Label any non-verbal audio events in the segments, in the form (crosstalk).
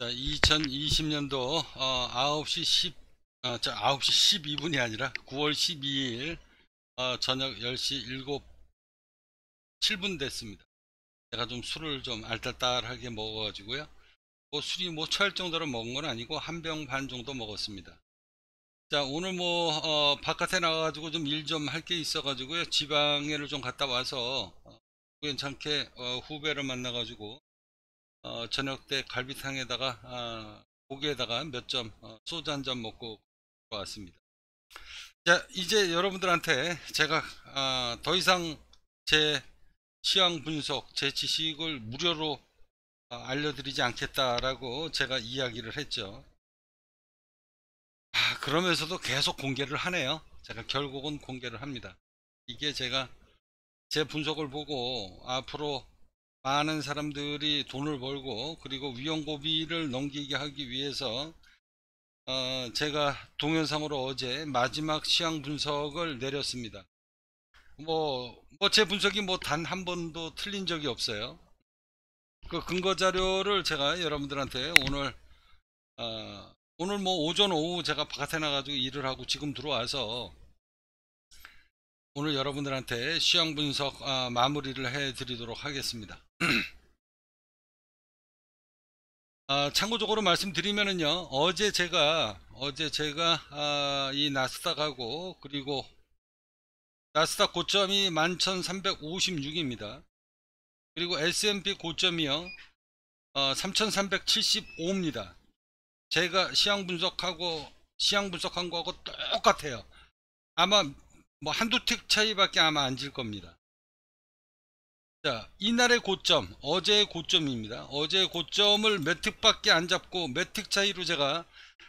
자, 2020년도 어, 9시 10, 어, 자, 9시 12분이 아니라 9월 12일 어, 저녁 10시 7, 7분 됐습니다. 제가 좀 술을 좀 알딸딸하게 먹어가지고요. 뭐 술이 뭐 처할 정도로 먹은 건 아니고 한 병 반 정도 먹었습니다. 자, 오늘 뭐, 어, 바깥에 나가가지고 좀 일 좀 할 게 있어가지고요. 지방에를 좀 갔다 와서 어, 괜찮게 어, 후배를 만나가지고 어, 저녁 때 갈비탕에다가 아, 고기에다가 몇점 어, 소주 한 잔 먹고 왔습니다. 자 이제 여러분들한테 제가 아, 더 이상 제 시황 분석, 제 지식을 무료로 아, 알려드리지 않겠다라고 제가 이야기를 했죠. 아, 그러면서도 계속 공개를 하네요. 제가 결국은 공개를 합니다. 이게 제가 제 분석을 보고 앞으로 많은 사람들이 돈을 벌고 그리고 위험고비를 넘기게 하기 위해서 어 제가 동영상으로 어제 마지막 시향 분석을 내렸습니다 뭐제 뭐 분석이 뭐 단 한 번도 틀린 적이 없어요 그 근거 자료를 제가 여러분들한테 오늘 어 오늘 뭐 오전 오후 제가 바깥에 나가지고 일을 하고 지금 들어와서 오늘 여러분들한테 시황 분석 아, 마무리를 해 드리도록 하겠습니다 아, (clears throat) 참고적으로 말씀드리면은요 어제 제가 어제 제가 아, 이 나스닥하고 그리고 나스닥 고점이 11,356입니다 그리고 S&P 고점이요 어, 3,375입니다 제가 시향 분석하고 시향 분석한 거하고 똑같아요 아마 뭐 한두 택 차이밖에 아마 안 질 겁니다. 자, 이날의 고점, 어제의 고점입니다. 어제의 고점을 몇 틱밖에 안 잡고 몇틱 차이로 제가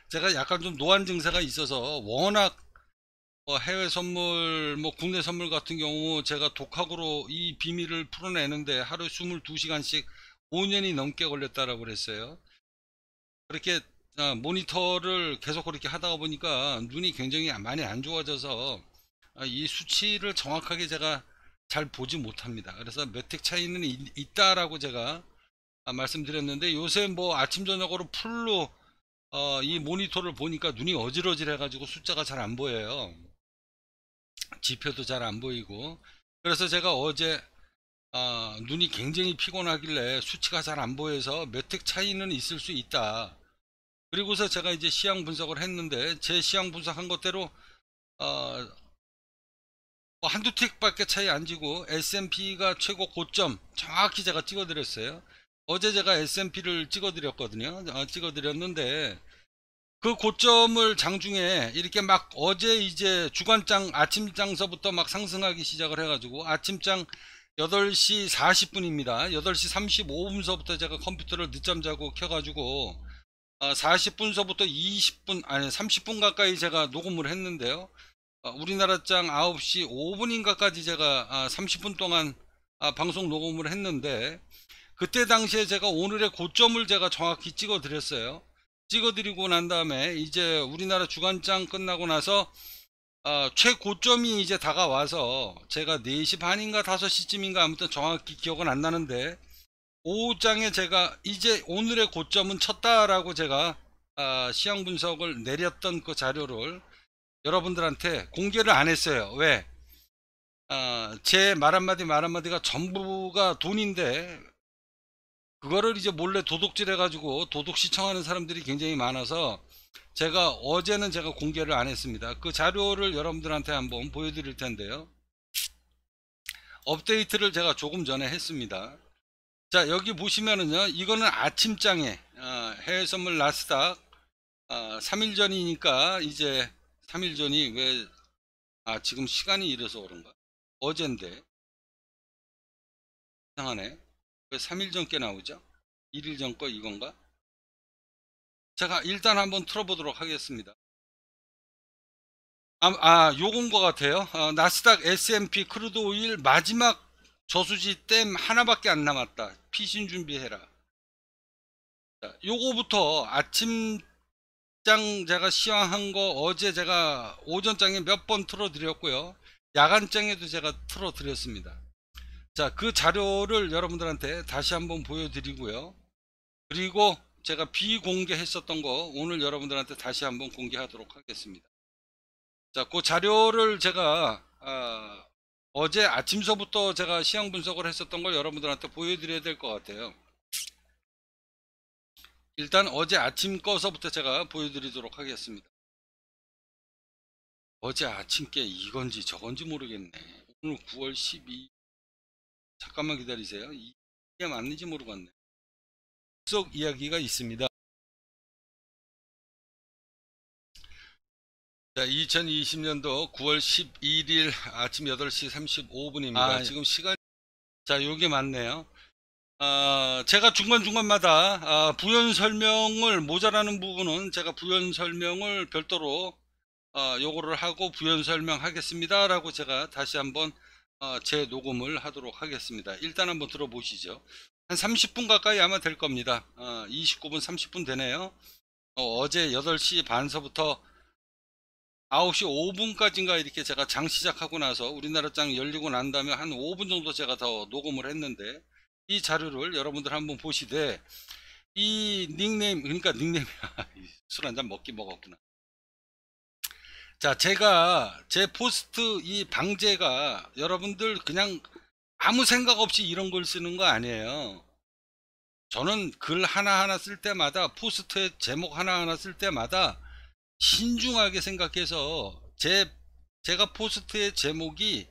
제가 약간 좀 노안 증세가 있어서 워낙 뭐 해외 선물, 뭐 국내 선물 같은 경우 제가 독학으로 이 비밀을 풀어내는데 하루 22시간씩 5년이 넘게 걸렸다라고 그랬어요. 그렇게 아, 모니터를 계속 그렇게 하다 보니까 눈이 굉장히 많이 안 좋아져서 아, 이 수치를 정확하게 제가 잘 보지 못합니다. 그래서 매택 차이는 있다라고 제가 아, 말씀드렸는데 요새 뭐 아침 저녁으로 풀로 어, 이 모니터를 보니까 눈이 어지러질해 가지고 숫자가 잘 안 보여요. 지표도 잘 안 보이고 그래서 제가 어제 어, 눈이 굉장히 피곤하길래 수치가 잘 안 보여서 매택 차이는 있을 수 있다. 그리고서 제가 이제 시향 분석을 했는데 제 시향 분석한 것대로 어, 뭐 한두 틱밖에 차이 안 지고 S&P가 최고 고점 정확히 제가 찍어드렸어요. 어제 제가 S&P를 찍어드렸거든요. 아, 찍어드렸는데 그 고점을 장중에 이렇게 막 어제 이제 주간장 아침장서부터 막 상승하기 시작을 해가지고 아침장 8시 40분입니다. 8시 35분서부터 제가 컴퓨터를 늦잠 자고 켜가지고 40분서부터 어, 20분 아니 30분 가까이 제가 녹음을 했는데요. 어, 우리나라 짱 9시 5분인가까지 제가 30분 아, 동안 아, 방송 녹음을 했는데 그때 당시에 제가 오늘의 고점을 제가 정확히 찍어 드렸어요 찍어 드리고 난 다음에 이제 우리나라 주간장 끝나고 나서 아, 최고점이 이제 다가와서 제가 4시 반인가 5시쯤인가 아무튼 정확히 기억은 안 나는데 오후장에 제가 이제 오늘의 고점은 쳤다라고 제가 시향 분석을 내렸던 그 자료를 여러분들한테 공개를 안 했어요. 왜? 어, 제 말 한마디 말 한마디가 전부가 돈인데 그거를 이제 몰래 도둑질 해가지고 도둑 시청하는 사람들이 굉장히 많아서 제가 어제는 제가 공개를 안 했습니다. 그 자료를 여러분들한테 한번 보여드릴 텐데요. 업데이트를 제가 조금 전에 했습니다. 자 여기 보시면은요 이거는 아침장에 어, 해외선물 나스닥 어, 3일 전이니까 이제 3일 전이 왜, 아, 지금 시간이 이래서 그런가? 어젠데. 이상하네. 왜 3일 전께 나오죠? 1일 전거 이건가? 제가 일단 한번 틀어보도록 하겠습니다. 아, 아 요건 거 같아요. 아, 나스닥 S&P 크루드 오일 마지막 저수지 댐 하나밖에 안 남았다. 피신 준비해라. 자, 요거부터 아침 장 제가 시황한 거 어제 제가 오전장에 몇 번 틀어드렸고요. 야간장에도 제가 틀어드렸습니다. 자, 그 자료를 여러분들한테 다시 한번 보여드리고요. 그리고 제가 비공개했었던 거 오늘 여러분들한테 다시 한번 공개하도록 하겠습니다. 자, 그 자료를 제가 아, 어제 아침서부터 제가 시향 분석을 했었던 걸 여러분들한테 보여드려야 될 것 같아요. 일단 어제 아침 꺼서부터 제가 보여드리도록 하겠습니다. 어제 아침 께 이건지 저건지 모르겠네. 오늘 9월 12일 잠깐만 기다리세요. 이게 맞는지 모르겠네. 속 이야기가 있습니다. 자, 2020년도 9월 11일 아침 8시 35분입니다. 아, 예. 지금 시간 자, 요게 맞네요. 아, 제가 중간중간마다 아, 부연 설명을 모자라는 부분은 제가 부연 설명을 별도로 어, 요거를 하고 부연 설명하겠습니다 라고 제가 다시 한번 어, 제 녹음을 하도록 하겠습니다 일단 한번 들어보시죠 한 30분 가까이 아마 될 겁니다 어, 29분 30분 되네요 어, 제 8시 반서부터 9시 5분까지인가 이렇게 제가 장 시작하고 나서 우리나라 장 열리고 난 다음에 한 5분 정도 제가 더 녹음을 했는데 이 자료를 여러분들 한번 보시되 이 닉네임 그러니까 닉네임 (laughs) 이야술 한잔 먹기 먹었구나 자 제가 제 포스트 이 방제가 여러분들 그냥 아무 생각 없이 이런 걸 쓰는 거 아니에요 저는 글 하나하나 쓸 때마다 포스트의 제목 하나하나 쓸 때마다 신중하게 생각해서 제 제가 포스트의 제목이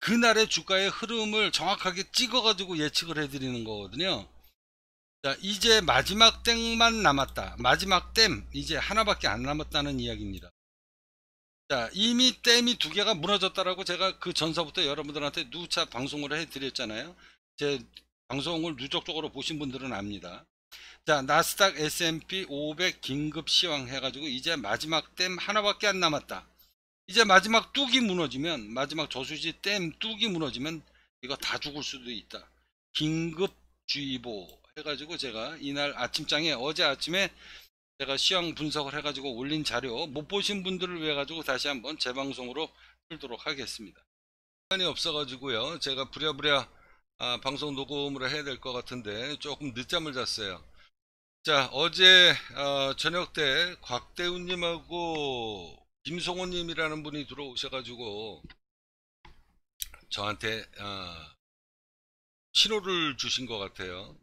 그날의 주가의 흐름을 정확하게 찍어가지고 예측을 해드리는 거거든요. 자, 이제 마지막 땡만 남았다. 마지막 댐, 이제 하나밖에 안 남았다는 이야기입니다. 자, 이미 댐이 두 개가 무너졌다라고 제가 그 전서부터 여러분들한테 누차 방송을 해드렸잖아요. 제 방송을 누적적으로 보신 분들은 압니다. 자, 나스닥 S&P 500 긴급 시황 해가지고 이제 마지막 댐 하나밖에 안 남았다. 이제 마지막 뚝이 무너지면 마지막 저수지 댐 뚝이 무너지면 이거 다 죽을 수도 있다 긴급주의보 해가지고 제가 이날 아침장에 어제 아침에 제가 시황 분석을 해가지고 올린 자료 못 보신 분들을 위해 가지고 다시 한번 재방송으로 풀도록 하겠습니다 시간이 없어가지고요 제가 부랴부랴 아, 방송 녹음을 해야 될 것 같은데 조금 늦잠을 잤어요 자 어제 어, 저녁 때 곽대훈님하고 김성호님이라는 분이 들어오셔가지고 저한테 어, 신호를 주신 것 같아요.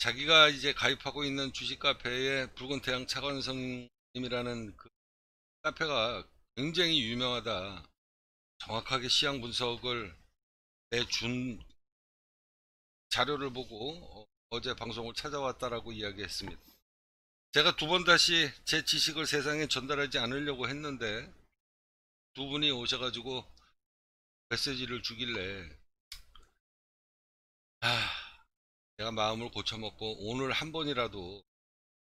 자기가 이제 가입하고 있는 주식 카페에 붉은 태양 차관성님이라는 그 카페가 굉장히 유명하다. 정확하게 시향 분석을 내준 자료를 보고 어, 어제 방송을 찾아왔다라고 이야기했습니다. 제가 두 번 다시 제 지식을 세상에 전달하지 않으려고 했는데 두 분이 오셔가지고 메시지를 주길래 아, 내가 마음을 고쳐먹고 오늘 한 번이라도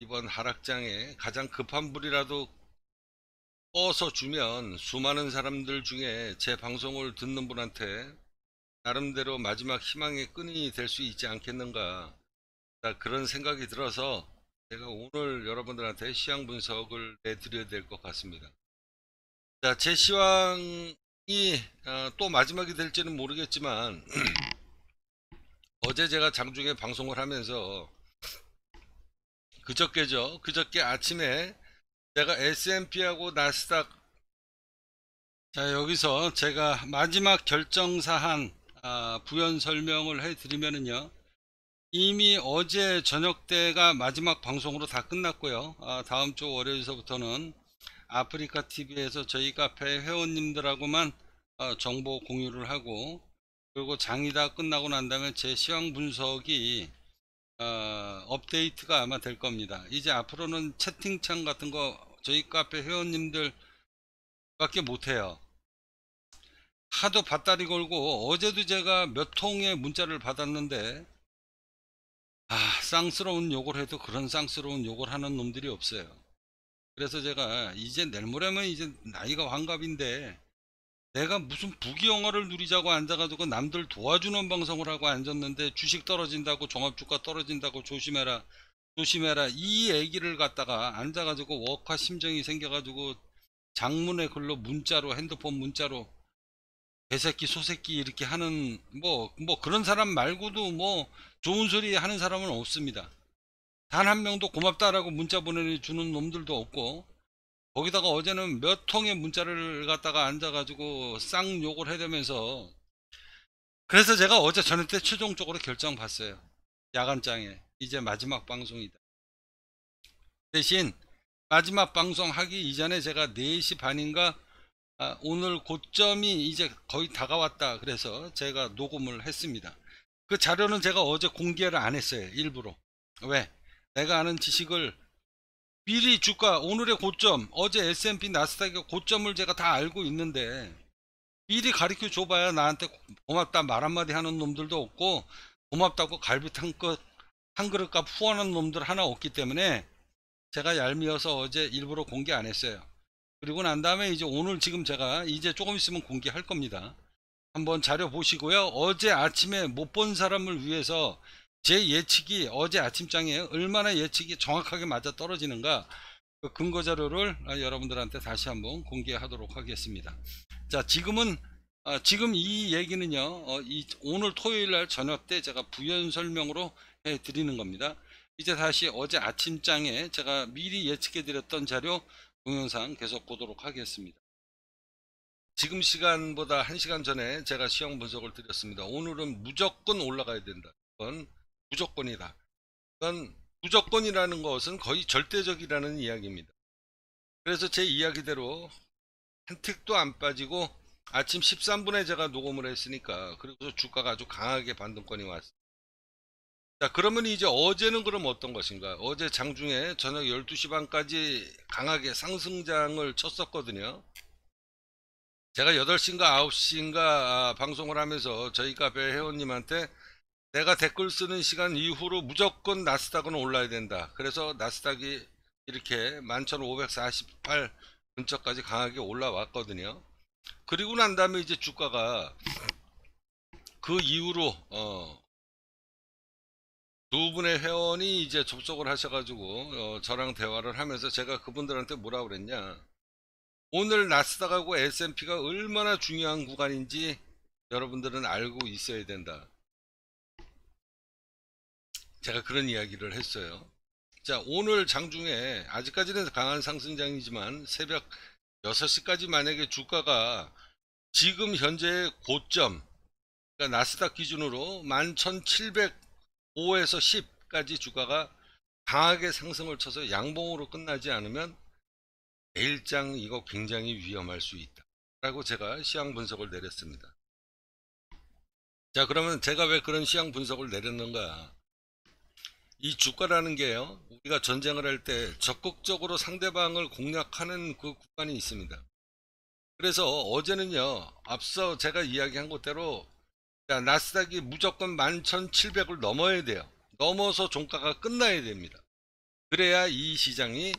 이번 하락장에 가장 급한 불이라도 꺼서 주면 수많은 사람들 중에 제 방송을 듣는 분한테 나름대로 마지막 희망의 끈이 될 수 있지 않겠는가 그런 생각이 들어서 제가 오늘 여러분들한테 시황 분석을 내드려야 될 것 같습니다. 자, 제 시황이 어, 또 마지막이 될지는 모르겠지만 (clears throat) 어제 제가 장중에 방송을 하면서 그저께죠. 그저께 아침에 제가 S&P하고 나스닥 자 여기서 제가 마지막 결정사항 아, 부연 설명을 해드리면은요. 이미 어제 저녁 때가 마지막 방송으로 다 끝났고요. 아, 다음 주 월요일서부터는 아프리카 TV에서 저희 카페 회원님들하고만 어, 정보 공유를 하고 그리고 장이 다 끝나고 난 다음에 제 시황 분석이 어, 업데이트가 아마 될 겁니다. 이제 앞으로는 채팅창 같은 거 저희 카페 회원님들 밖에 못해요. 하도 밭다리 걸고 어제도 제가 몇 통의 문자를 받았는데 아, 쌍스러운 욕을 해도 그런 쌍스러운 욕을 하는 놈들이 없어요. 그래서 제가 이제 내 모레면 이제 나이가 환갑인데 내가 무슨 부귀영화를 누리자고 앉아가지고 남들 도와주는 방송을 하고 앉았는데 주식 떨어진다고 종합주가 떨어진다고 조심해라 조심해라 이 얘기를 갖다가 앉아가지고 워카 심정이 생겨가지고 장문의 글로 문자로 핸드폰 문자로 개새끼 소새끼 이렇게 하는 뭐뭐 뭐 그런 사람 말고도 뭐 좋은 소리 하는 사람은 없습니다 단 한 명도 고맙다라고 문자 보내주는 놈들도 없고 거기다가 어제는 몇 통의 문자를 갖다가 앉아가지고 쌍 욕을 해대면서 그래서 제가 어제 저녁 때 최종적으로 결정 봤어요 야간장에 이제 마지막 방송이다 대신 마지막 방송 하기 이전에 제가 4시 반인가 아, 오늘 고점이 이제 거의 다가왔다 그래서 제가 녹음을 했습니다 그 자료는 제가 어제 공개를 안 했어요 일부러 왜 내가 아는 지식을 미리 주가 오늘의 고점 어제 S&P 나스닥의 고점을 제가 다 알고 있는데 미리 가르쳐 줘봐야 나한테 고맙다 말 한마디 하는 놈들도 없고 고맙다고 갈비탕 한, 한 그릇값 후원한 놈들 하나 없기 때문에 제가 얄미워서 어제 일부러 공개 안 했어요 그리고 난 다음에 이제 오늘 지금 제가 이제 조금 있으면 공개할 겁니다. 한번 자료 보시고요. 어제 아침에 못 본 사람을 위해서 제 예측이 어제 아침장에 얼마나 예측이 정확하게 맞아 떨어지는가 그 근거 자료를 아, 여러분들한테 다시 한번 공개하도록 하겠습니다. 자, 지금은 아, 지금 이 얘기는요. 어, 오늘 토요일 날 저녁 때 제가 부연 설명으로 해 드리는 겁니다. 이제 다시 어제 아침장에 제가 미리 예측해 드렸던 자료 동영상 계속 보도록 하겠습니다. 지금 시간보다 1시간 전에 제가 시험 분석을 드렸습니다. 오늘은 무조건 올라가야 된다. 이건 무조건이다. 이건 무조건이라는 것은 거의 절대적이라는 이야기입니다. 그래서 제 이야기대로 한 틱도 안 빠지고 아침 13분에 제가 녹음을 했으니까 그리고 주가가 아주 강하게 반등권이 왔습니다 자 그러면 이제 어제는 그럼 어떤 것인가 어제 장중에 저녁 12시 반까지 강하게 상승장을 쳤었거든요 제가 8시인가 9시인가 아, 방송을 하면서 저희 카페 회원님한테 내가 댓글 쓰는 시간 이후로 무조건 나스닥은 올라야 된다 그래서 나스닥이 이렇게 11,548 근처까지 강하게 올라왔거든요 그리고 난 다음에 이제 주가가 그 이후로 어두 분의 회원이 이제 접속을 하셔가지고 어, 저랑 대화를 하면서 제가 그분들한테 뭐라 그랬냐 오늘 나스닥하고 S&P가 얼마나 중요한 구간인지 여러분들은 알고 있어야 된다 제가 그런 이야기를 했어요 자 오늘 장중에 아직까지는 강한 상승장이지만 새벽 6시까지 만약에 주가가 지금 현재 고점 그러니까 나스닥 기준으로 11,700 5에서 10까지 주가가 강하게 상승을 쳐서 양봉으로 끝나지 않으면 내일장 이거 굉장히 위험할 수 있다. 라고 제가 시향 분석을 내렸습니다. 자, 그러면 제가 왜 그런 시향 분석을 내렸는가? 이 주가라는 게요, 우리가 전쟁을 할 때 적극적으로 상대방을 공략하는 그 구간이 있습니다. 그래서 어제는요, 앞서 제가 이야기한 것대로 자, 나스닥이 무조건 11,700을 넘어야 돼요. 넘어서 종가가 끝나야 됩니다. 그래야 이 시장이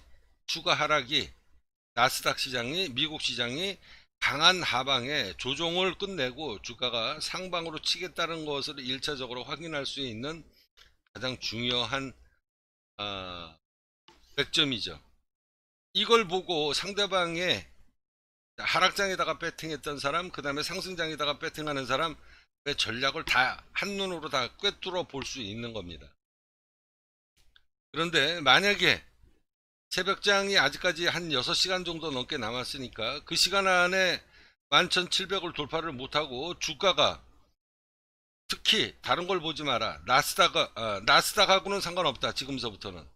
추가 하락이 나스닥 시장이 미국 시장이 강한 하방에 조종을 끝내고 주가가 상방으로 치겠다는 것을 1차적으로 확인할 수 있는 가장 중요한 어, 아, 백점이죠. 이걸 보고 상대방의 하락장에다가 배팅했던 사람 그 다음에 상승장에다가 배팅하는 사람 그 전략을 다 한눈으로 다 꿰뚫어 볼 수 있는 겁니다. 그런데 만약에 새벽장이 아직까지 한 6시간 정도 넘게 남았으니까 그 시간 안에 11,700을 돌파를 못하고 주가가 특히 다른 걸 보지 마라. 나스닥, 아, 나스닥하고는 상관없다. 지금서부터는.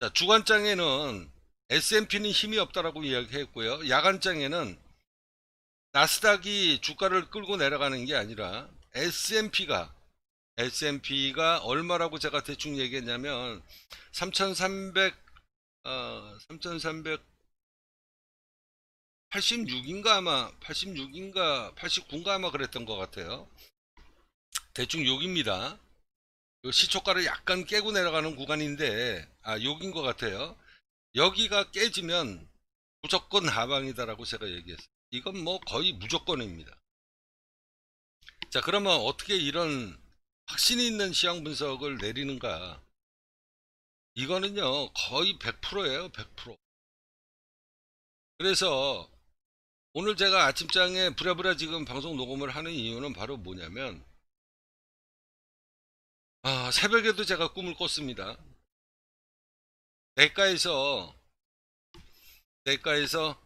자, 주간장에는 S&P는 힘이 없다라고 이야기했고요. 야간장에는 나스닥이 주가를 끌고 내려가는 게 아니라 S&P가 S&P가 얼마라고 제가 대충 얘기했냐면 3,300 어, 3,386인가 아마 86인가 89인가 아마 그랬던 것 같아요. 대충 여기입니다. 시초가를 약간 깨고 내려가는 구간인데 아 여긴 것 같아요. 여기가 깨지면 무조건 하방이다라고 제가 얘기했어요. 이건 뭐 거의 무조건입니다. 자 그러면 어떻게 이런 확신이 있는 시향 분석을 내리는가 이거는요 거의 100%예요 100% 그래서 오늘 제가 아침장에 부랴부랴 지금 방송 녹음을 하는 이유는 바로 뭐냐면 아, 새벽에도 제가 꿈을 꿨습니다 내과에서 내과에서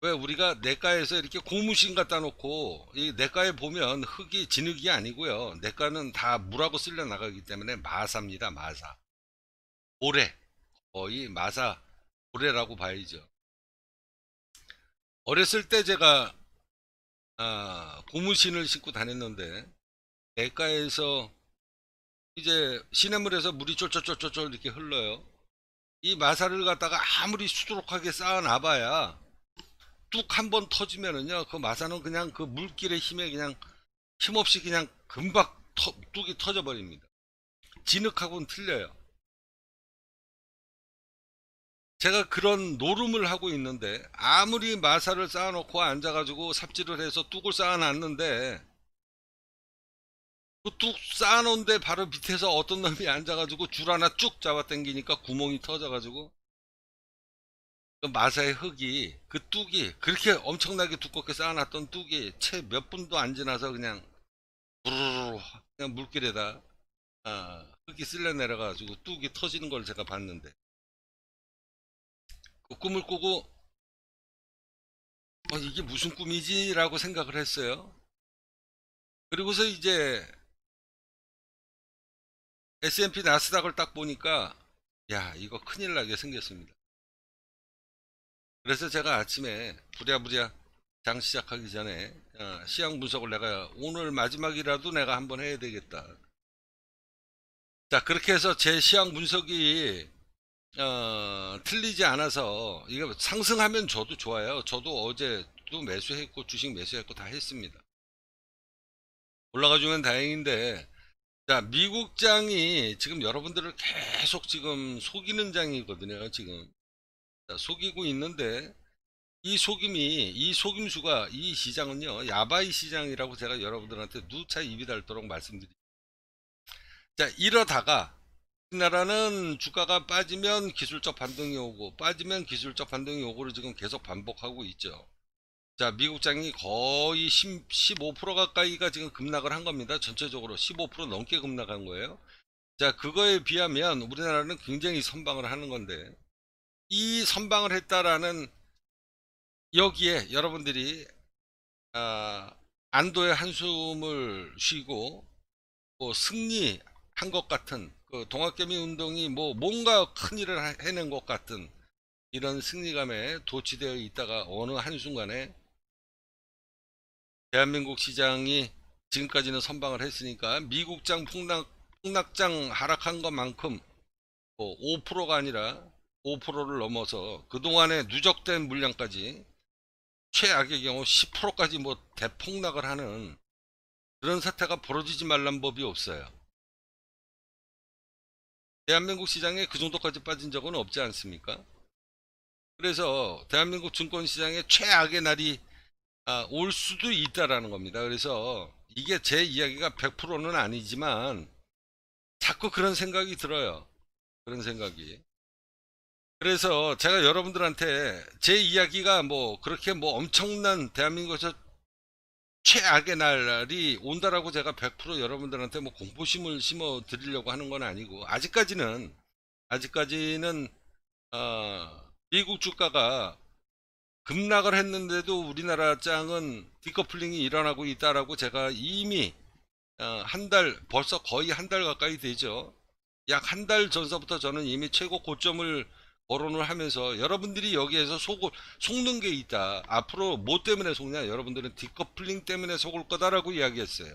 왜 우리가 내과에서 이렇게 고무신 갖다 놓고 이 내과에 보면 흙이 진흙이 아니고요. 내과는 다 물하고 쓸려 나가기 때문에 마사입니다. 마사. 모래. 거의 마사 모래라고 봐야죠. 어렸을 때 제가 아, 고무신을 신고 다녔는데 내과에서 이제 시냇물에서 물이 쫄쫄쫄쫄 이렇게 흘러요. 이 마사를 갖다가 아무리 수두룩하게 쌓아놔봐야 뚝한번 터지면은요 그 마사는 그냥 그 물길의 힘에 그냥 힘없이 그냥 금박 터, 뚝이 터져버립니다 진흙하고는 틀려요 제가 그런 노름을 하고 있는데 아무리 마사를 쌓아놓고 앉아가지고 삽질을 해서 뚝을 쌓아놨는데 그뚝 쌓아놓은데 바로 밑에서 어떤 놈이 앉아가지고 줄 하나 쭉 잡아당기니까 구멍이 터져가지고 그 마사의 흙이 그 뚝이 그렇게 엄청나게 두껍게 쌓아놨던 뚝이 채 몇 분도 안 지나서 그냥 부르르 그냥 물길에다 아, 흙이 쓸려 내려가지고 뚝이 터지는 걸 제가 봤는데 그 꿈을 꾸고 어, 이게 무슨 꿈이지라고 생각을 했어요. 그리고서 이제 S&P 나스닥을 딱 보니까 야 이거 큰일 나게 생겼습니다. 그래서 제가 아침에 부랴부랴 장 시작하기 전에 어, 시향 분석을 내가 오늘 마지막이라도 내가 한번 해야 되겠다. 자 그렇게 해서 제 시향 분석이 어, 틀리지 않아서 이거 상승하면 저도 좋아요. 저도 어제도 매수했고 주식 매수했고 다 했습니다. 올라가주면 다행인데 자 미국 장이 지금 여러분들을 계속 지금 속이는 장이거든요. 지금 속이고 있는데 이 속임이 이 속임수가 이 시장은요 야바이 시장이라고 제가 여러분들한테 누차 입이 닳도록 말씀드립니다 자 이러다가 우리나라는 주가가 빠지면 기술적 반등이 오고 빠지면 기술적 반등이 오고를 지금 계속 반복하고 있죠 자 미국장이 거의 10, 15% 가까이가 지금 급락을 한 겁니다 전체적으로 15% 넘게 급락한 거예요 자 그거에 비하면 우리나라는 굉장히 선방을 하는 건데 이 선방을 했다라는 여기에 여러분들이 어, 안도의 한숨을 쉬고 뭐 승리한 것 같은 그 동학개미 운동이 뭐 뭔가 큰 일을 해낸 것 같은 이런 승리감에 도취되어 있다가 어느 한순간에 대한민국 시장이 지금까지는 선방을 했으니까 미국장 폭락, 폭락장 하락한 것만큼 뭐 5%가 아니라 5%를 넘어서 그동안에 누적된 물량까지 최악의 경우 10%까지 뭐 대폭락을 하는 그런 사태가 벌어지지 말란 법이 없어요. 대한민국 시장에 그 정도까지 빠진 적은 없지 않습니까? 그래서 대한민국 증권시장에 최악의 날이 아, 올 수도 있다라는 겁니다. 그래서 이게 제 이야기가 100%는 아니지만 자꾸 그런 생각이 들어요. 그런 생각이. 그래서 제가 여러분들한테 제 이야기가 뭐 그렇게 뭐 엄청난 대한민국에서 최악의 날이 온다라고 제가 100% 여러분들한테 뭐 공포심을 심어 드리려고 하는 건 아니고 아직까지는 아직까지는 어 미국 주가가 급락을 했는데도 우리나라 짱은 디커플링이 일어나고 있다라고 제가 이미 어한달 벌써 거의 한 달 가까이 되죠. 약 한 달 전서부터 저는 이미 최고 고점을 거론을 하면서 여러분들이 여기에서 속을 속는 게 있다. 앞으로 뭐 때문에 속냐? 여러분들은 디커플링 때문에 속을 거다라고 이야기했어요.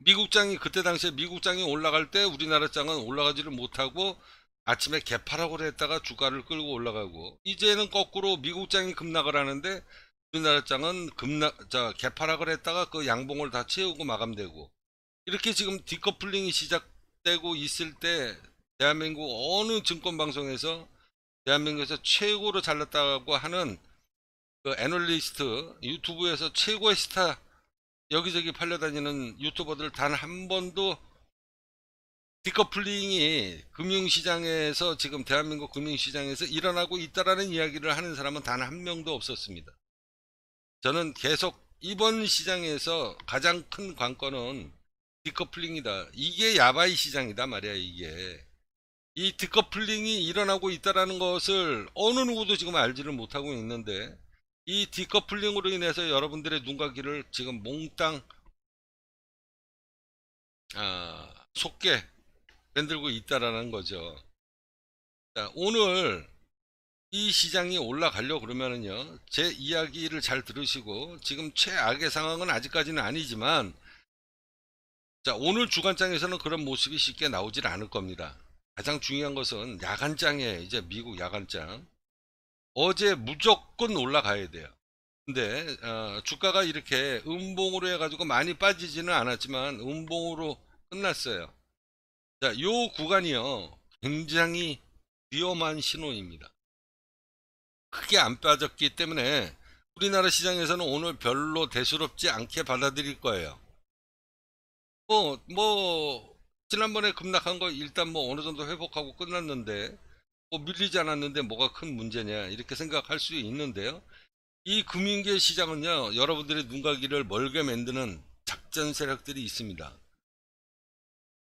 미국장이 그때 당시에 미국장이 올라갈 때 우리나라 장은 올라가지를 못하고 아침에 개파라고 했다가 주가를 끌고 올라가고 이제는 거꾸로 미국장이 급락을 하는데 우리나라 장은 급락 자 개파락을 했다가 그 양봉을 다 채우고 마감되고 이렇게 지금 디커플링이 시작되고 있을 때 대한민국 어느 증권방송에서 대한민국에서 최고로 잘났다고 하는 그 애널리스트 유튜브에서 최고의 스타 여기저기 팔려다니는 유튜버들 단 한 번도 디커플링이 금융시장에서 지금 대한민국 금융시장에서 일어나고 있다라는 이야기를 하는 사람은 단 한 명도 없었습니다. 저는 계속 이번 시장에서 가장 큰 관건은 디커플링이다. 이게 야바이 시장이다 말이야 이게. 이 디커플링이 일어나고 있다는 것을 어느 누구도 지금 알지를 못하고 있는데 이 디커플링으로 인해서 여러분들의 눈과 귀를 지금 몽땅 아, 속게 만들고 있다라는 거죠. 자, 오늘 이 시장이 올라가려 고 그러면은요 제 이야기를 잘 들으시고 지금 최악의 상황은 아직까지는 아니지만 자 오늘 주간장에서는 그런 모습이 쉽게 나오질 않을 겁니다 가장 중요한 것은 야간장에 이제 미국 야간장 어제 무조건 올라가야 돼요. 근데 어, 주가가 이렇게 음봉으로 해가지고 많이 빠지지는 않았지만 음봉으로 끝났어요. 자, 요 구간이요 굉장히 위험한 신호입니다. 크게 안 빠졌기 때문에 우리나라 시장에서는 오늘 별로 대수롭지 않게 받아들일 거예요. 뭐, 뭐, 지난번에 급락한 거 일단 뭐 어느 정도 회복하고 끝났는데 뭐 밀리지 않았는데 뭐가 큰 문제냐 이렇게 생각할 수 있는데요. 이 금융계 시장은요 여러분들의 눈가기를 멀게 만드는 작전 세력들이 있습니다.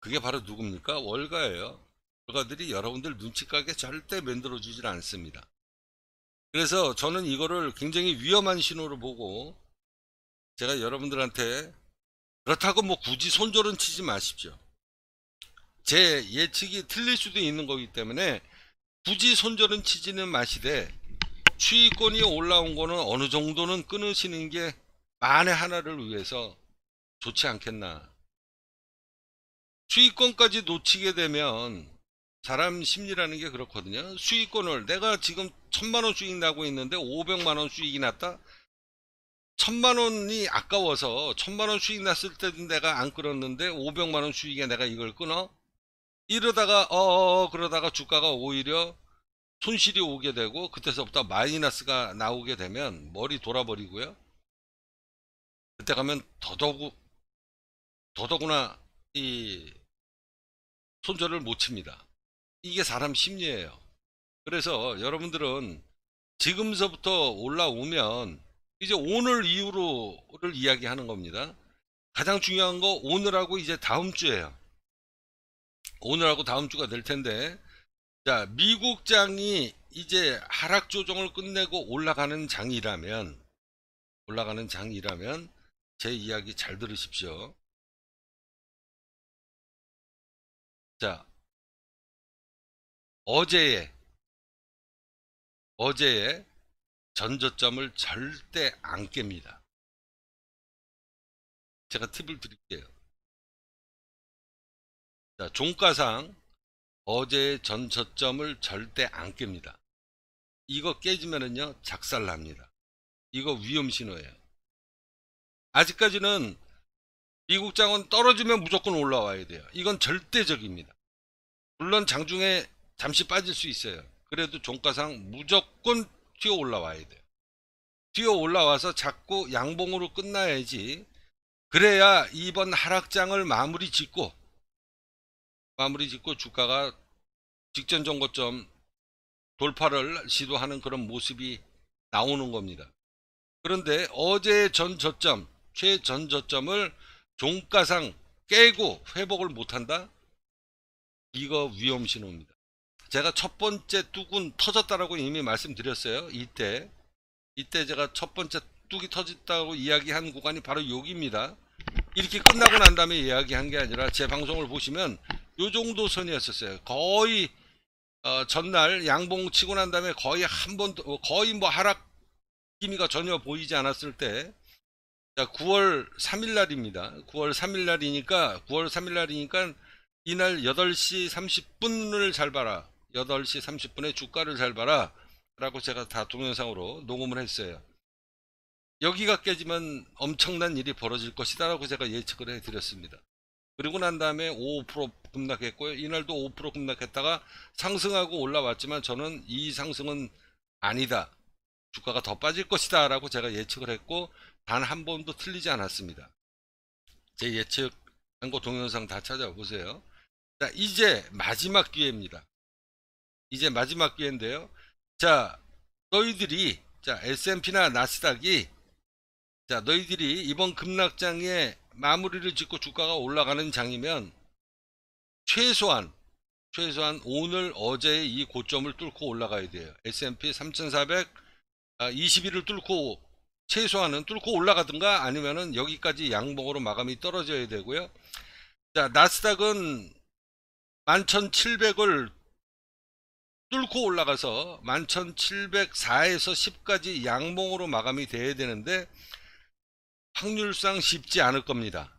그게 바로 누굽니까? 월가예요. 월가들이 여러분들 눈치가게 절대 만들어 주질 않습니다. 그래서 저는 이거를 굉장히 위험한 신호로 보고 제가 여러분들한테 그렇다고 뭐 굳이 손절은 치지 마십시오. 제 예측이 틀릴 수도 있는 거기 때문에 굳이 손절은 치지는 마시되 추이권이 올라온 거는 어느 정도는 끊으시는 게 만에 하나를 위해서 좋지 않겠나 수익권까지 놓치게 되면 사람 심리라는 게 그렇거든요 수익권을 내가 지금 천만원 수익 나고 있는데 500만원 수익이 났다 천만원이 아까워서 천만원 수익 났을 때도 내가 안 끊었는데 500만원 수익에 내가 이걸 끊어 이러다가 어, 어, 어 그러다가 주가가 오히려 손실이 오게 되고 그때서부터 마이너스가 나오게 되면 머리 돌아버리고요. 그때 가면 더더구 더더구나 이 손절을 못 칩니다. 이게 사람 심리예요. 그래서 여러분들은 지금서부터 올라오면 이제 오늘 이후로를 이야기하는 겁니다. 가장 중요한 거 오늘하고 이제 다음 주예요. 오늘하고 다음 주가 될 텐데 자 미국 장이 이제 하락 조정을 끝내고 올라가는 장이라면 올라가는 장이라면 제 이야기 잘 들으십시오. 자 어제에 어제에 전저점을 절대 안 깹니다. 제가 팁을 드릴게요. 자, 종가상 어제 전 저점을 절대 안 깹니다. 이거 깨지면은요 작살 납니다. 이거 위험 신호예요. 아직까지는 미국 장은 떨어지면 무조건 올라와야 돼요. 이건 절대적입니다. 물론 장중에 잠시 빠질 수 있어요. 그래도 종가상 무조건 튀어 올라와야 돼요. 뛰어 올라와서 자꾸 양봉으로 끝나야지 그래야 이번 하락장을 마무리 짓고 마무리 짓고 주가가 직전 정고점 돌파를 시도하는 그런 모습이 나오는 겁니다. 그런데 어제 전 저점, 최전 저점을 종가상 깨고 회복을 못한다? 이거 위험 신호입니다. 제가 첫 번째 뚝은 터졌다라고 이미 말씀드렸어요. 이때. 이때 제가 첫 번째 뚝이 터졌다고 이야기한 구간이 바로 여기입니다. 이렇게 끝나고 난 다음에 이야기한 게 아니라 제 방송을 보시면 요 정도 선이었었어요. 거의 어, 전날 양봉 치고 난 다음에 거의 한 번도 거의 뭐 하락 기미가 전혀 보이지 않았을 때 자, 9월 3일 날입니다. 9월 3일 날이니까 9월 3일 날이니까 이날 8시 30분을 잘 봐라. 8시 30분에 주가를 잘 봐라. 라고 제가 다 동영상으로 녹음을 했어요. 여기가 깨지면 엄청난 일이 벌어질 것이다 라고 제가 예측을 해드렸습니다. 그리고 난 다음에 5% 급락했고요. 이날도 5% 급락했다가 상승하고 올라왔지만 저는 이 상승은 아니다. 주가가 더 빠질 것이다 라고 제가 예측을 했고 단 한 번도 틀리지 않았습니다. 제 예측한 거 동영상 다 찾아보세요. 자 이제 마지막 기회입니다. 이제 마지막 기회인데요. 자 너희들이 자 S&P나 나스닥이 자 너희들이 이번 급락장에 마무리를 짓고 주가가 올라가는 장이면 최소한 최소한 오늘 어제의 이 고점을 뚫고 올라가야 돼요. S&P 3400 아, 21을 뚫고 최소한은 뚫고 올라가든가 아니면은 여기까지 양봉으로 마감이 떨어져야 되고요. 자, 나스닥은 11,700을 뚫고 올라가서 11,704에서 10까지 양봉으로 마감이 돼야 되는데 확률상 쉽지 않을 겁니다.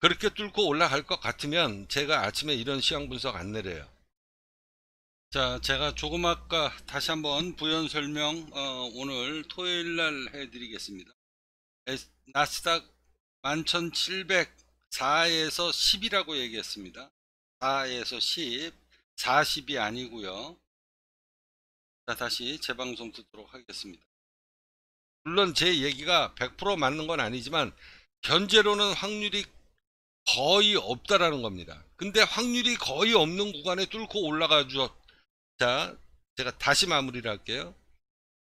그렇게 뚫고 올라갈 것 같으면 제가 아침에 이런 시황 분석 안 내려요. 자, 제가 조금 아까 다시 한번 부연 설명 어, 오늘 토요일 날 해드리겠습니다. 나스닥 11,704에서 10이라고 얘기했습니다. 4에서 10, 40이 아니고요. 자, 다시 재방송 듣도록 하겠습니다. 물론 제 얘기가 100% 맞는 건 아니지만 현재로는 확률이 거의 없다라는 겁니다. 근데 확률이 거의 없는 구간에 뚫고 올라가 주었자 제가 다시 마무리를 할게요.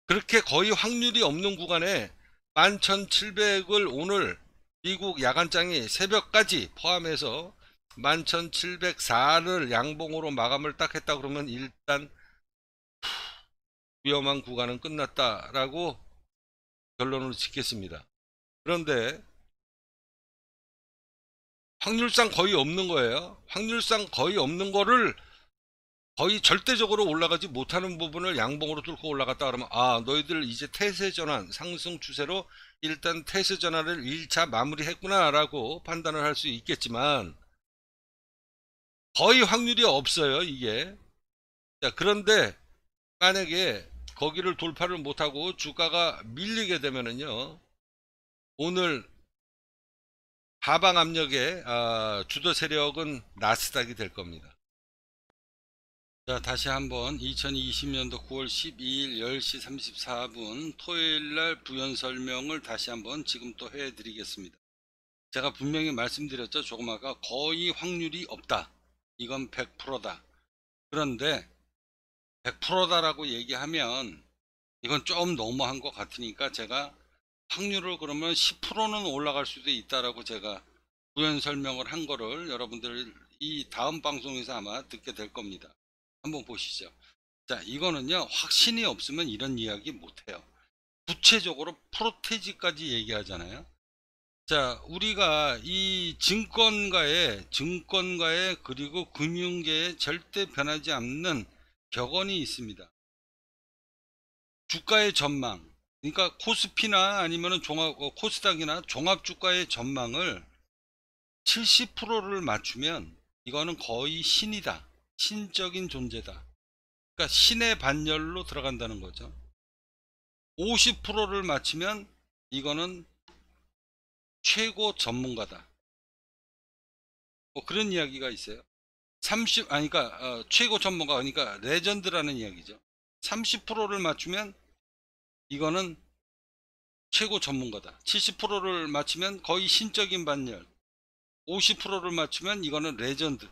그렇게 거의 확률이 없는 구간에 11,700을 오늘 미국 야간장이 새벽까지 포함해서 11,704를 양봉으로 마감을 딱 했다 그러면 일단 위험한 구간은 끝났다라고 결론을 짓겠습니다. 그런데 확률상 거의 없는 거예요. 확률상 거의 없는 거를 거의 절대적으로 올라가지 못하는 부분을 양봉으로 뚫고 올라갔다 그러면 아 너희들 이제 태세 전환 상승 추세로 일단 태세 전환을 1차 마무리했구나 라고 판단을 할 수 있겠지만 거의 확률이 없어요 이게 자 그런데 만약에 거기를 돌파를 못하고 주가가 밀리게 되면은요 오늘 하방 압력의 어, 주도 세력은 나스닥이 될 겁니다. 자 다시 한번 2020년도 9월 12일 10시 34분 토요일날 부연 설명을 다시 한번 지금 또 해드리겠습니다. 제가 분명히 말씀드렸죠. 조금 아까 거의 확률이 없다. 이건 100%다. 그런데 100%다라고 얘기하면 이건 좀 너무한 것 같으니까 제가 확률을 그러면 10%는 올라갈 수도 있다라고 제가 구현 설명을 한 거를 여러분들 이 다음 방송에서 아마 듣게 될 겁니다. 한번 보시죠. 자, 이거는요. 확신이 없으면 이런 이야기 못 해요. 구체적으로 프로테지까지 얘기하잖아요. 자, 우리가 이증권가의증권가의 그리고 금융계에 절대 변하지 않는 격언이 있습니다. 주가의 전망, 그러니까 코스피나 아니면은 종합 어, 코스닥이나 종합 주가의 전망을 70%를 맞추면 이거는 거의 신이다. 신적인 존재다. 그러니까 신의 반열로 들어간다는 거죠. 50%를 맞추면 이거는 최고 전문가다. 뭐 그런 이야기가 있어요. 30아니 그러니까, 어, 최고 전문가 그러니까 레전드라는 이야기죠. 30%를 맞추면 이거는 최고 전문가다. 70%를 맞추면 거의 신적인 반열. 50%를 맞추면 이거는 레전드.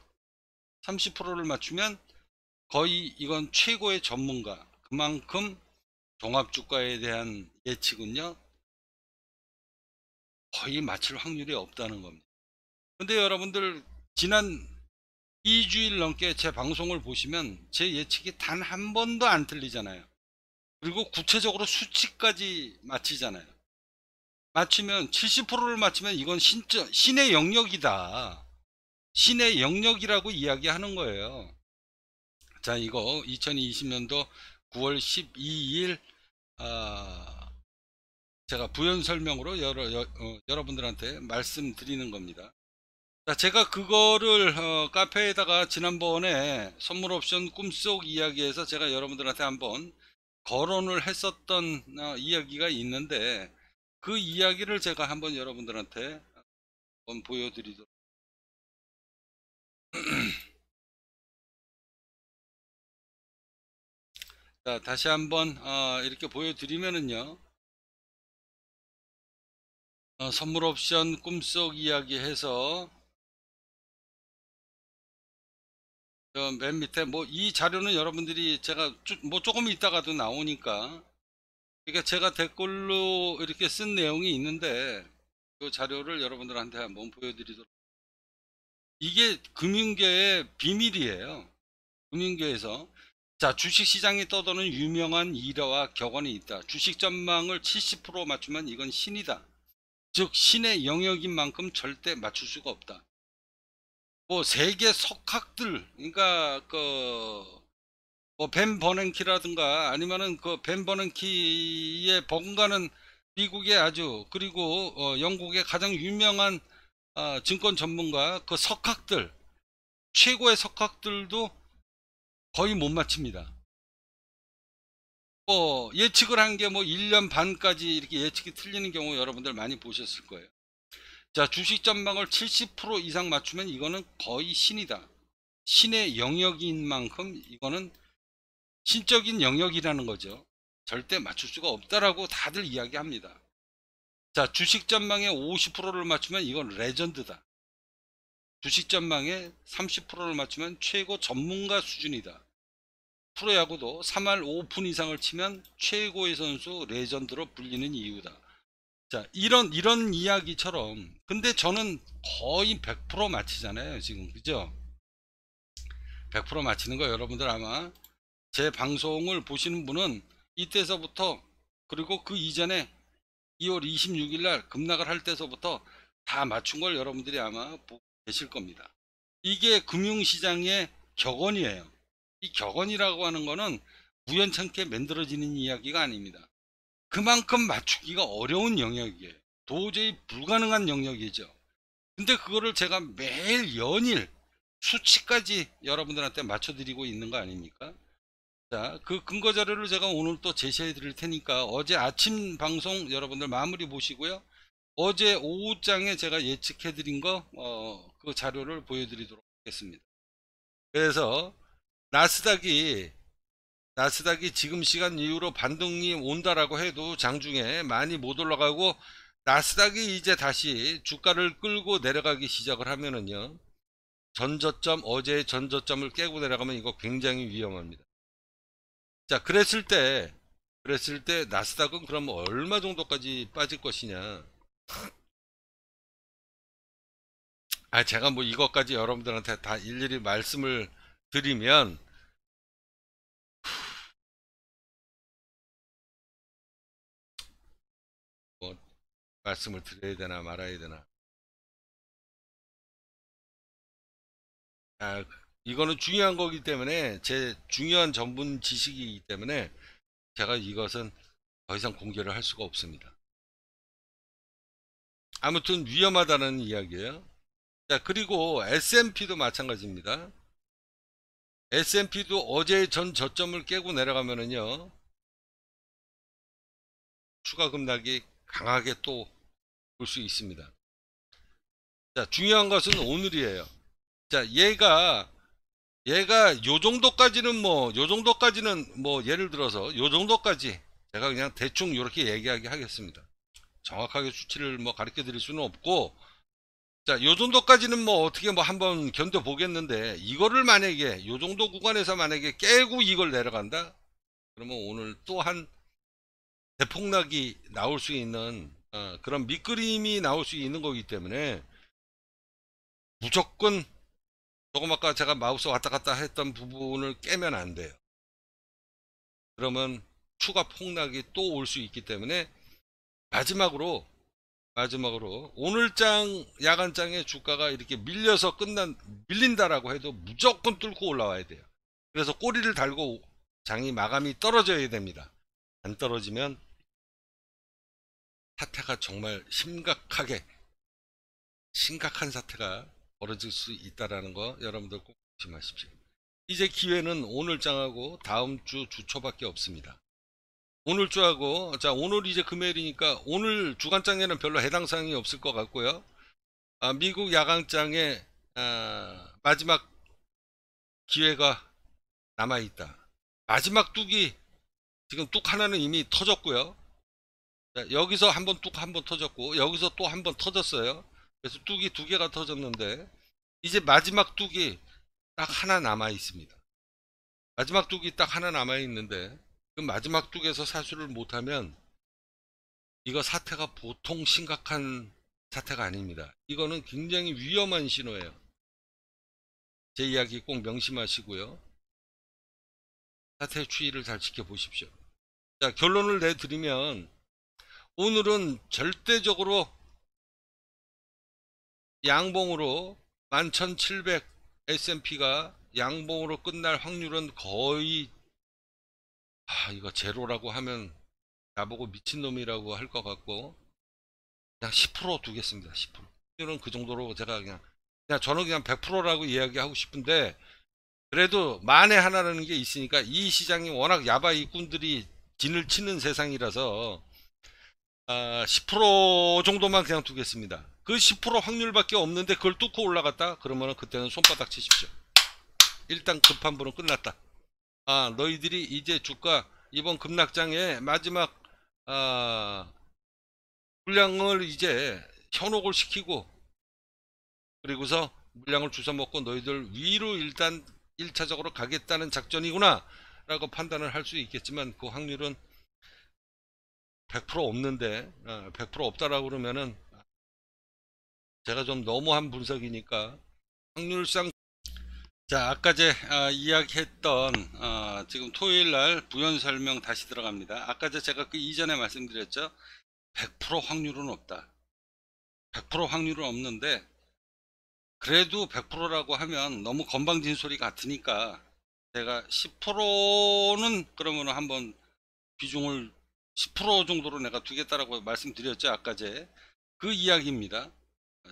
30%를 맞추면 거의 이건 최고의 전문가. 그만큼 종합주가에 대한 예측은요. 거의 맞출 확률이 없다는 겁니다. 근데 여러분들 지난 2주일 넘게 제 방송을 보시면 제 예측이 단 한 번도 안 틀리잖아요. 그리고 구체적으로 수치까지 맞히잖아요. 맞추면 70%를 맞추면 이건 신적, 신의 영역이다. 신의 영역이라고 이야기하는 거예요. 자 이거 2020년도 9월 12일 아, 제가 부연 설명으로 여러, 여, 어, 러분들한테 말씀드리는 겁니다. 자, 제가 그거를 어, 카페에다가 지난번에 선물 옵션 꿈속 이야기에서 제가 여러분들한테 한번 거론을 했었던 어, 이야기가 있는데 그 이야기를 제가 한번 여러분들한테 한번 보여드리도록 (clears throat) 자 다시 한번 어, 이렇게 보여드리면은요 어, 선물 옵션 꿈속 이야기 해서 어, 맨 밑에 뭐 이 자료는 여러분들이 제가 뭐 조금 있다가도 나오니까 그러니까 제가 댓글로 이렇게 쓴 내용이 있는데 그 자료를 여러분들한테 한번 보여드리도록 이게 금융계의 비밀이에요 금융계에서 자 주식시장이 떠도는 유명한 일화와 격언이 있다 주식 전망을 70% 맞추면 이건 신이다 즉 신의 영역인 만큼 절대 맞출 수가 없다 뭐 세계 석학들 그러니까 그뭐벤 버냉키라든가 아니면은 그벤 버냉키의 금가는 미국의 아주 그리고 어 영국의 가장 유명한 어 증권 전문가 그 석학들 최고의 석학들도 거의 못 맞춥니다. 뭐 예측을 한 게뭐 1년 반까지 이렇게 예측이 틀리는 경우 여러분들 많이 보셨을 거예요. 자, 주식 전망을 70% 이상 맞추면 이거는 거의 신이다. 신의 영역인 만큼 이거는 신적인 영역이라는 거죠. 절대 맞출 수가 없다라고 다들 이야기합니다. 자, 주식 전망의 50%를 맞추면 이건 레전드다. 주식 전망의 30%를 맞추면 최고 전문가 수준이다. 프로야구도 3할 5푼 이상을 치면 최고의 선수 레전드로 불리는 이유다. 자 이런 이런 이야기처럼 근데 저는 거의 100% 맞히잖아요 지금 그죠 100% 맞히는 거 여러분들 아마 제 방송을 보시는 분은 이때서부터 그리고 그 이전에 2월 26일 날 급락을 할 때서부터 다 맞춘 걸 여러분들이 아마 보고 계실 겁니다 이게 금융시장의 격언이에요 이 격언이라고 하는 거는 우연찮게 만들어지는 이야기가 아닙니다 그만큼 맞추기가 어려운 영역이에요. 도저히 불가능한 영역이죠. 근데 그거를 제가 매일 연일 수치까지 여러분들한테 맞춰드리고 있는 거 아닙니까? 자, 그 근거 자료를 제가 오늘 또 제시해 드릴 테니까 어제 아침 방송 여러분들 마무리 보시고요. 어제 오후장에 제가 예측해 드린 거, 어, 그 자료를 보여드리도록 하겠습니다. 그래서 나스닥이 나스닥이 지금 시간 이후로 반등이 온다라고 해도 장중에 많이 못 올라가고 나스닥이 이제 다시 주가를 끌고 내려가기 시작을 하면은요 전저점 어제의 전저점을 깨고 내려가면 이거 굉장히 위험합니다 자 그랬을 때 그랬을 때 나스닥은 그럼 얼마 정도까지 빠질 것이냐 아 제가 뭐 이것까지 여러분들한테 다 일일이 말씀을 드리면 말씀을 드려야 되나 말아야 되나. 아, 이거는 중요한 거기 때문에 제 중요한 전문 지식이기 때문에 제가 이것은 더 이상 공개를 할 수가 없습니다. 아무튼 위험하다는 이야기예요. 자 그리고 S&P도 마찬가지입니다. S&P도 어제 전 저점을 깨고 내려가면은요 추가 급락이 강하게 또 볼수 있습니다. 자, 중요한 것은 오늘이에요. 자, 얘가 얘가 요 정도까지는 뭐 요 정도까지는 뭐 예를 들어서 요 정도까지 제가 그냥 대충 이렇게 얘기하게 하겠습니다. 정확하게 수치를 뭐 가르쳐 드릴 수는 없고 자, 요 정도까지는 뭐 어떻게 뭐 한번 견뎌 보겠는데 이거를 만약에 요 정도 구간에서 만약에 깨고 이걸 내려간다? 그러면 오늘 또한 대폭락이 나올 수 있는 어, 그런 밑그림이 나올 수 있는 거기 때문에 무조건 조금 아까 제가 마우스 왔다 갔다 했던 부분을 깨면 안 돼요. 그러면 추가 폭락이 또 올 수 있기 때문에 마지막으로 마지막으로 오늘장 야간장의 주가가 이렇게 밀려서 끝난 밀린다라고 해도 무조건 뚫고 올라와야 돼요. 그래서 꼬리를 달고 장이 마감이 떨어져야 됩니다. 안 떨어지면 사태가 정말 심각하게 심각한 사태가 벌어질 수 있다라는 거 여러분들 꼭 조심하십시오. 이제 기회는 오늘 장하고 다음 주 주초밖에 없습니다. 오늘 주하고 자 오늘 이제 금요일이니까 오늘 주간장에는 별로 해당 사항이 없을 것 같고요. 아, 미국 야간장에 아, 마지막 기회가 남아 있다. 마지막 뚝이 지금 뚝 하나는 이미 터졌고요. 여기서 한 번 뚝 한 번 터졌고 여기서 또 한 번 터졌어요. 그래서 뚝이 두 개가 터졌는데 이제 마지막 뚝이 딱 하나 남아 있습니다. 마지막 뚝이 딱 하나 남아 있는데 그 마지막 뚝에서 사수를 못하면 이거 사태가 보통 심각한 사태가 아닙니다. 이거는 굉장히 위험한 신호예요. 제 이야기 꼭 명심하시고요. 사태 추이를 잘 지켜보십시오. 자, 결론을 내드리면 오늘은 절대적으로 양봉으로 11,700 S&P가 양봉으로 끝날 확률은 거의 아 이거 제로라고 하면 나보고 미친놈이라고 할 것 같고 그냥 10% 두겠습니다 10% 확률은 그 정도로 제가 그냥 그냥 저는 그냥 100%라고 이야기하고 싶은데 그래도 만에 하나라는 게 있으니까 이 시장이 워낙 야바 이꾼들이 진을 치는 세상이라서 아, 10% 정도만 그냥 두겠습니다. 그 10% 확률밖에 없는데 그걸 뚫고 올라갔다? 그러면 그때는 손바닥 치십시오. 일단 급한 분은 끝났다. 아 너희들이 이제 주가 이번 급락장에 마지막 아, 물량을 이제 현혹을 시키고 그리고서 물량을 주워 먹고 너희들 위로 일단 1차적으로 가겠다는 작전이구나 라고 판단을 할 수 있겠지만 그 확률은 100% 없는데 100% 어, 없다라고 그러면은 제가 좀 너무한 분석이니까 확률상 자 아까 제 아, 이야기했던 아, 지금 토요일날 부연 설명 다시 들어갑니다 아까 제 제가 그 이전에 말씀드렸죠 100% 확률은 없다 100% 확률은 없는데 그래도 100%라고 하면 너무 건방진 소리 같으니까 제가 10%는 그러면 한번 비중을 10% 정도로 내가 두겠다라고 말씀드렸죠 아까제 그 이야기입니다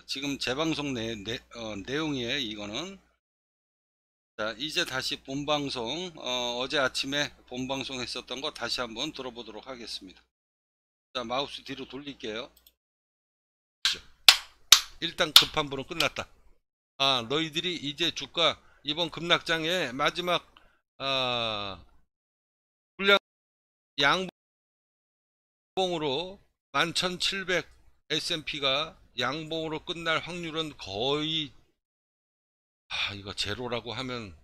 지금 재방송 내, 내 어, 내용이에요 이거는 자 이제 다시 본방송 어, 제 아침에 본방송 했었던 거 다시 한번 들어보도록 하겠습니다 자 마우스 뒤로 돌릴게요 일단 급한 분은 끝났다 아 너희들이 이제 주가 이번 급락장에 마지막 어, 아, 분량 양 양봉으로 11,700 S&P가 양봉으로 끝날 확률은 거의 아 이거 제로라고 하면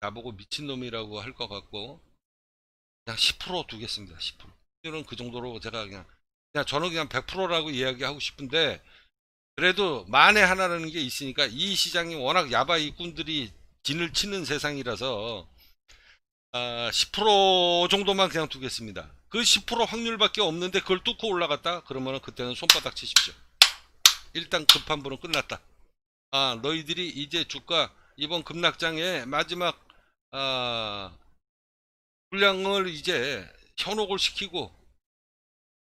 나보고 미친놈이라고 할 것 같고 그냥 10% 두겠습니다 10% 확률은 그 정도로 제가 그냥 그냥 저는 그냥 100%라고 이야기하고 싶은데 그래도 만에 하나라는 게 있으니까 이 시장이 워낙 야바 이꾼들이 진을 치는 세상이라서 아, 10% 정도만 그냥 두겠습니다 그10% 확률밖에 없는데 그걸 뚫고 올라갔다 그러면은 그때는 손바닥 치십시오 일단 급한 분은 끝났다 아 너희들이 이제 주가 이번 급락장에 마지막 아 물량을 이제 현혹을 시키고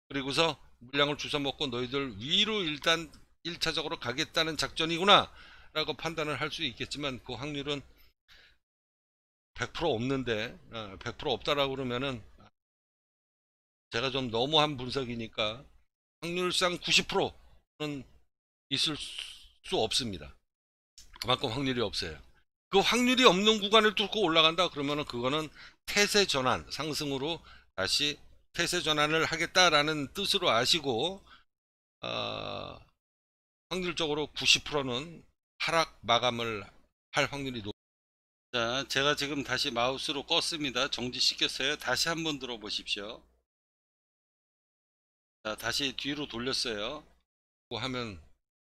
그리고서 물량을 주워 먹고 너희들 위로 일단 1차적으로 가겠다는 작전이구나 라고 판단을 할 수 있겠지만 그 확률은 100% 없는데 100% 어, 없다라고 그러면은 제가 좀 너무한 분석이니까 확률상 90%는 있을 수 없습니다. 그만큼 확률이 없어요. 그 확률이 없는 구간을 뚫고 올라간다 그러면은 그거는 태세 전환 상승으로 다시 태세 전환을 하겠다라는 뜻으로 아시고 어, 확률적으로 90%는 하락 마감을 할 확률이 높. 습니다 제가 지금 다시 마우스로 껐습니다. 정지 시켰어요. 다시 한번 들어보십시오. 자, 다시 뒤로 돌렸어요. 뭐 하면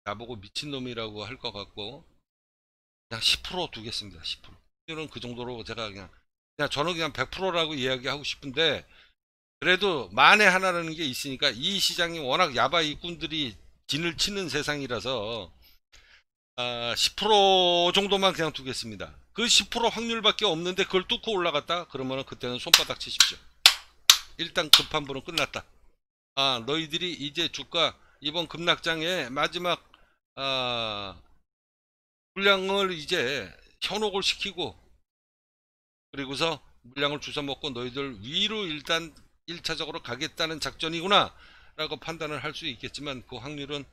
나보고 미친놈이라고 할 것 같고 그냥 10% 두겠습니다. 10%. 오늘그 정도로 제가 그냥 그냥 저는 그냥 100%라고 이야기하고 싶은데 그래도 만에 하나라는 게 있으니까 이 시장이 워낙 야바 이꾼들이 진을 치는 세상이라서 아, 10% 정도만 그냥 두겠습니다. 그 10% 확률밖에 없는데 그걸 뚫고 올라갔다? 그러면 그때는 손바닥 치십시오. 일단 급한 분은 끝났다. 아, 너희들이 이제 주가 이번 급락장에 마지막 아, 물량을 이제 현혹을 시키고 그리고서 물량을 주워 먹고 너희들 위로 일단 1차적으로 가겠다는 작전이구나 라고 판단을 할 수 있겠지만 그 확률은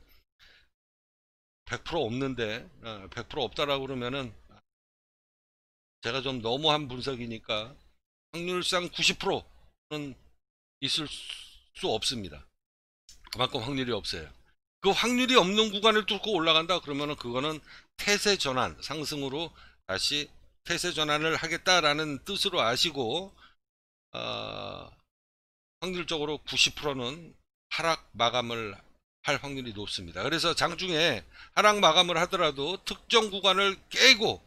100% 없는데 100% 어, 없다라고 그러면은 제가 좀 너무한 분석이니까 확률상 90%는 있을 수수 없습니다. 그만큼 확률이 없어요. 그 확률이 없는 구간을 뚫고 올라간다 그러면은 그거는 태세 전환 상승으로 다시 태세 전환을 하겠다라는 뜻으로 아시고 어, 확률적으로 90%는 하락 마감을 할 확률이 높습니다. 그래서 장중에 하락 마감을 하더라도 특정 구간을 깨고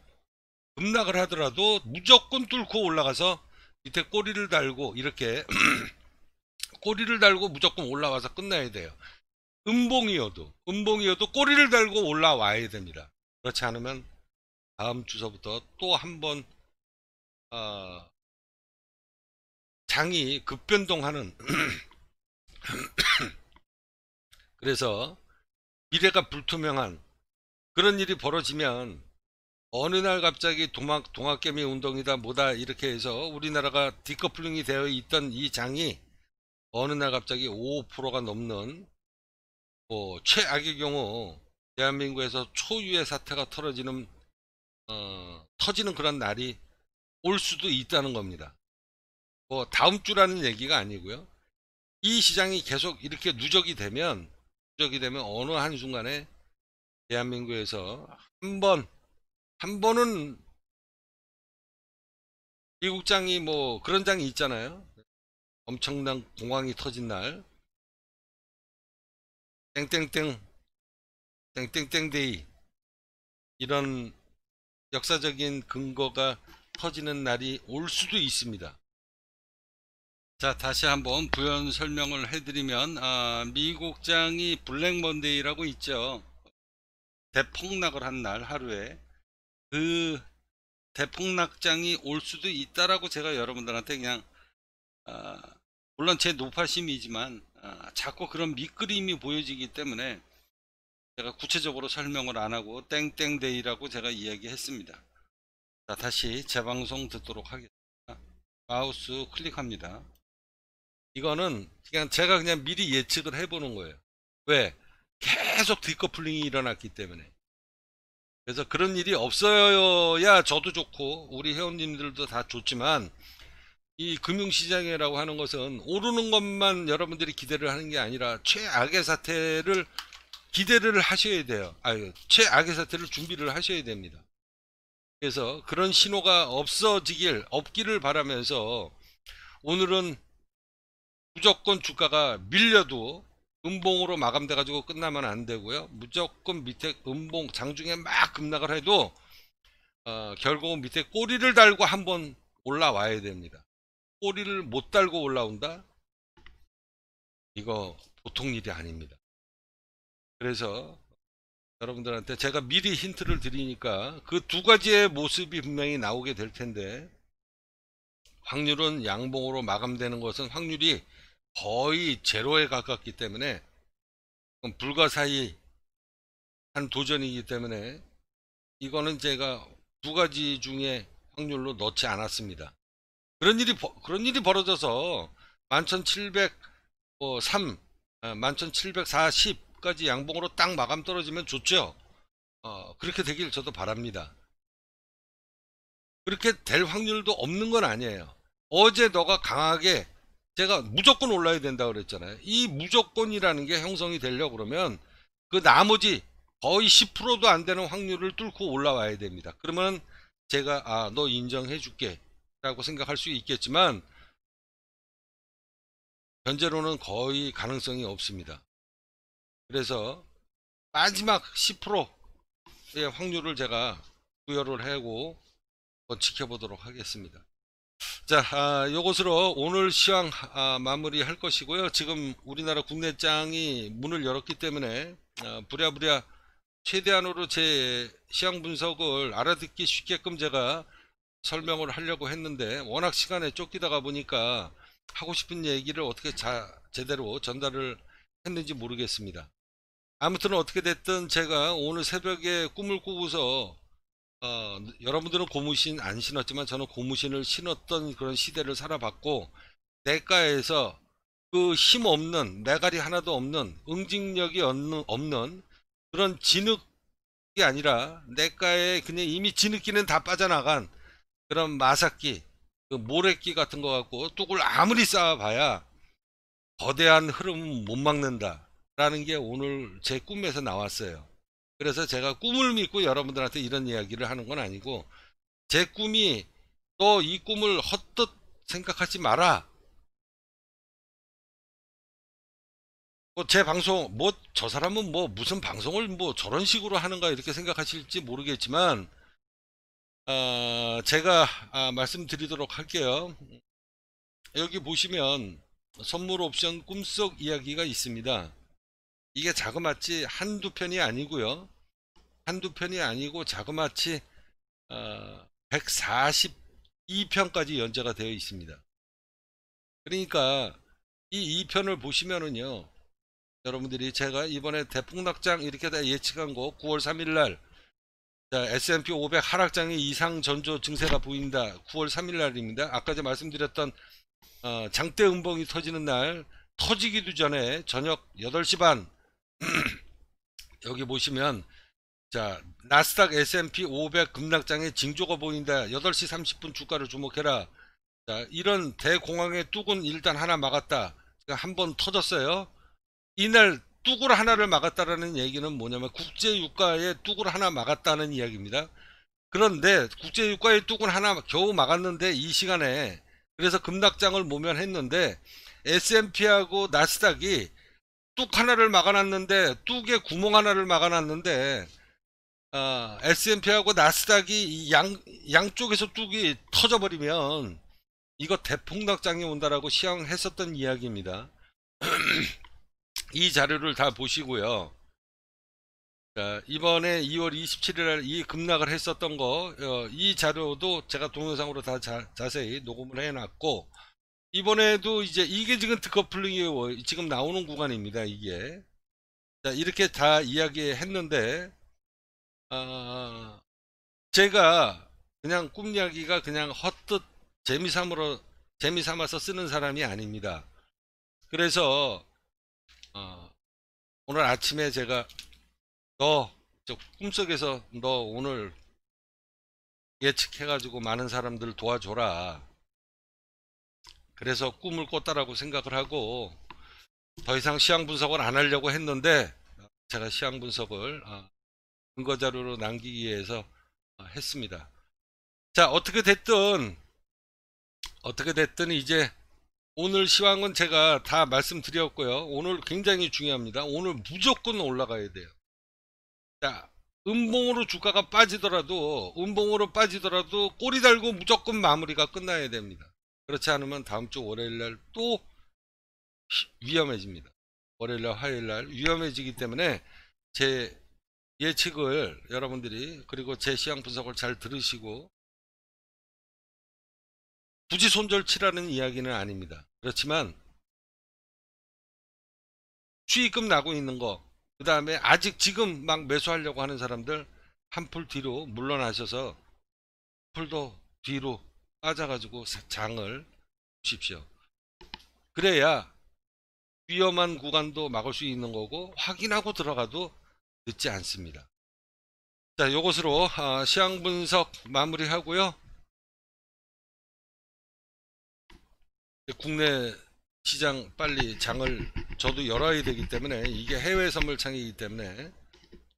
급락을 하더라도 무조건 뚫고 올라가서 밑에 꼬리를 달고 이렇게 (clears throat) 꼬리를 달고 무조건 올라와서 끝내야 돼요. 음봉이어도 음봉이어도 꼬리를 달고 올라와야 됩니다. 그렇지 않으면 다음 주서부터 또 한번 어, 장이 급변동하는 (clears throat) 그래서 미래가 불투명한 그런 일이 벌어지면 어느 날 갑자기 동학, 동학개미 운동이다 뭐다 이렇게 해서 우리나라가 디커플링이 되어 있던 이 장이 어느 날 갑자기 5%가 넘는 뭐 최악의 경우 대한민국에서 초유의 사태가 터지는 어, 터지는 그런 날이 올 수도 있다는 겁니다. 뭐 다음 주라는 얘기가 아니고요. 이 시장이 계속 이렇게 누적이 되면 누적이 되면 어느 한 순간에 대한민국에서 한 번한 한 번은 미국장이 뭐 그런 장이 있잖아요. 엄청난 공황이 터진 날 땡땡땡 땡땡땡데이 이런 역사적인 근거가 터지는 날이 올 수도 있습니다. 자 다시 한번 부연 설명을 해드리면 아, 미국장이 블랙먼데이라고 있죠. 대폭락을 한 날 하루에 그 대폭락장이 올 수도 있다라고 제가 여러분들한테 그냥 아, 물론 제 노파심이지만 아, 자꾸 그런 밑그림이 보여지기 때문에 제가 구체적으로 설명을 안하고 땡땡데이라고 제가 이야기했습니다. 자, 다시 재방송 듣도록 하겠습니다. 마우스 클릭합니다. 이거는 그냥 제가 그냥 미리 예측을 해보는 거예요. 왜? 계속 디커플링이 일어났기 때문에. 그래서 그런 일이 없어야 저도 좋고 우리 회원님들도 다 좋지만 이 금융시장이라고 하는 것은 오르는 것만 여러분들이 기대를 하는 게 아니라 최악의 사태를 기대를 하셔야 돼요. 아, 최악의 사태를 준비를 하셔야 됩니다. 그래서 그런 신호가 없어지길, 없기를 바라면서 오늘은 무조건 주가가 밀려도 음봉으로 마감돼 가지고 끝나면 안 되고요 무조건 밑에 음봉 장중에 막 급락을 해도 어, 결국은 밑에 꼬리를 달고 한번 올라와야 됩니다 꼬리를 못 달고 올라온다? 이거 보통 일이 아닙니다. 그래서 여러분들한테 제가 미리 힌트를 드리니까 그 두 가지의 모습이 분명히 나오게 될 텐데 확률은 양봉으로 마감되는 것은 확률이 거의 제로에 가깝기 때문에 불가사의 한 도전이기 때문에 이거는 제가 두 가지 중에 확률로 넣지 않았습니다. 그런 일이 그런 일이 벌어져서 11,703, 11,740까지 뭐, 어, 양봉으로 딱 마감 떨어지면 좋죠. 어, 그렇게 되길 저도 바랍니다. 그렇게 될 확률도 없는 건 아니에요. 어제 너가 강하게 제가 무조건 올라야 된다 그랬잖아요. 이 무조건이라는 게 형성이 되려고 그러면 그 나머지 거의 10%도 안 되는 확률을 뚫고 올라와야 됩니다. 그러면 제가 아너 인정해 줄게 라고 생각할 수 있겠지만 현재로는 거의 가능성이 없습니다. 그래서 마지막 10%의 확률을 제가 부여를 하고 지켜보도록 하겠습니다. 자, 아, 요것으로 오늘 시황 아, 마무리할 것이고요. 지금 우리나라 국내 장이 문을 열었기 때문에 아, 부랴부랴 최대한으로 제 시황 분석을 알아듣기 쉽게끔 제가 설명을 하려고 했는데 워낙 시간에 쫓기다가 보니까 하고 싶은 얘기를 어떻게 자, 제대로 전달을 했는지 모르겠습니다. 아무튼 어떻게 됐든 제가 오늘 새벽에 꿈을 꾸고서 어, 여러분들은 고무신 안 신었지만 저는 고무신을 신었던 그런 시대를 살아봤고 내과에서 그 힘 없는 내갈이 하나도 없는 응징력이 없는, 없는 그런 진흙이 아니라 내과에 그냥 이미 진흙기는 다 빠져나간 그런 마삭기, 그 모래끼 같은 거 갖고 뚝을 아무리 쌓아봐야 거대한 흐름은 못 막는다. 라는 게 오늘 제 꿈에서 나왔어요. 그래서 제가 꿈을 믿고 여러분들한테 이런 이야기를 하는 건 아니고 제 꿈이 너 이 꿈을 헛뜻 생각하지 마라. 뭐 제 방송 뭐 저 사람은 뭐 무슨 방송을 뭐 저런 식으로 하는가 이렇게 생각하실지 모르겠지만 어, 제가 아, 말씀드리도록 할게요. 여기 보시면 선물 옵션 꿈속 이야기가 있습니다. 이게 자그마치 한두 편이 아니고요. 한두 편이 아니고 자그마치 어, 142편까지 연재가 되어 있습니다. 그러니까 이 2편을 보시면은요. 여러분들이 제가 이번에 대폭낙장 이렇게 다 예측한 거 9월 3일 날 자, S&P 500 하락장의 이상 전조 증세가 보인다. 9월 3일 날입니다. 아까 전 말씀드렸던 어, 장대 음봉이 터지는 날 터지기도 전에 저녁 8시 반 (clears throat) 여기 보시면 자 나스닥 S&P 500 급락장의 징조가 보인다. 8시 30분 주가를 주목해라. 자 이런 대공황의 뚝은 일단 하나 막았다. 한 번 터졌어요. 이날 뚝을 하나를 막았다라는 얘기는 뭐냐면 국제유가의 뚝을 하나 막았다는 이야기입니다. 그런데 국제유가의 뚝을 하나 겨우 막았는데 이 시간에 그래서 급락장을 모면했는데 S&P하고 나스닥이 뚝 하나를 막아놨는데 뚝에 구멍 하나를 막아놨는데 어, S&P하고 나스닥이 양, 양쪽에서 뚝이 터져버리면 이거 대폭락장이 온다라고 시향했었던 이야기입니다. (clears throat) 이 자료를 다 보시고요. 자, 이번에 2월 27일날 이 급락을 했었던 거, 어, 이 자료도 제가 동영상으로 다 자, 세히 녹음을 해놨고, 이번에도 이제 이게 지금 드커플링이 뭐 지금 나오는 구간입니다, 이게. 자, 이렇게 다 이야기했는데, 어, 제가 그냥 꿈 이야기가 그냥 헛뜻 재미삼으로, 재미삼아서 쓰는 사람이 아닙니다. 그래서 어. 오늘 아침에 제가 너저 꿈속에서 너 오늘 예측해가지고 많은 사람들 도와줘라. 그래서 꿈을 꿨다라고 생각을 하고 더 이상 시향 분석을 안 하려고 했는데 제가 시향 분석을 어, 근거 자료로 남기기 위해서 어, 했습니다. 자 어떻게 됐든 어떻게 됐든 이제 오늘 시황은 제가 다 말씀드렸고요. 오늘 굉장히 중요합니다. 오늘 무조건 올라가야 돼요. 자, 음봉으로 주가가 빠지더라도 음봉으로 빠지더라도 꼬리 달고 무조건 마무리가 끝나야 됩니다. 그렇지 않으면 다음 주 월요일 날 또 위험해집니다. 월요일 날 화요일 날 위험해지기 때문에 제 예측을 여러분들이 그리고 제시황 분석을 잘 들으시고 굳이 손절치라는 이야기는 아닙니다. 그렇지만 수익금 나고 있는 거, 그 다음에 아직 지금 막 매수하려고 하는 사람들 한풀 뒤로 물러나셔서 풀도 뒤로 빠져가지고 장을 주십시오 그래야 위험한 구간도 막을 수 있는 거고 확인하고 들어가도 늦지 않습니다. 자, 이것으로 아, 시향 분석 마무리하고요. 국내 시장 빨리 장을 저도 열어야 되기 때문에 이게 해외 선물 창이기 때문에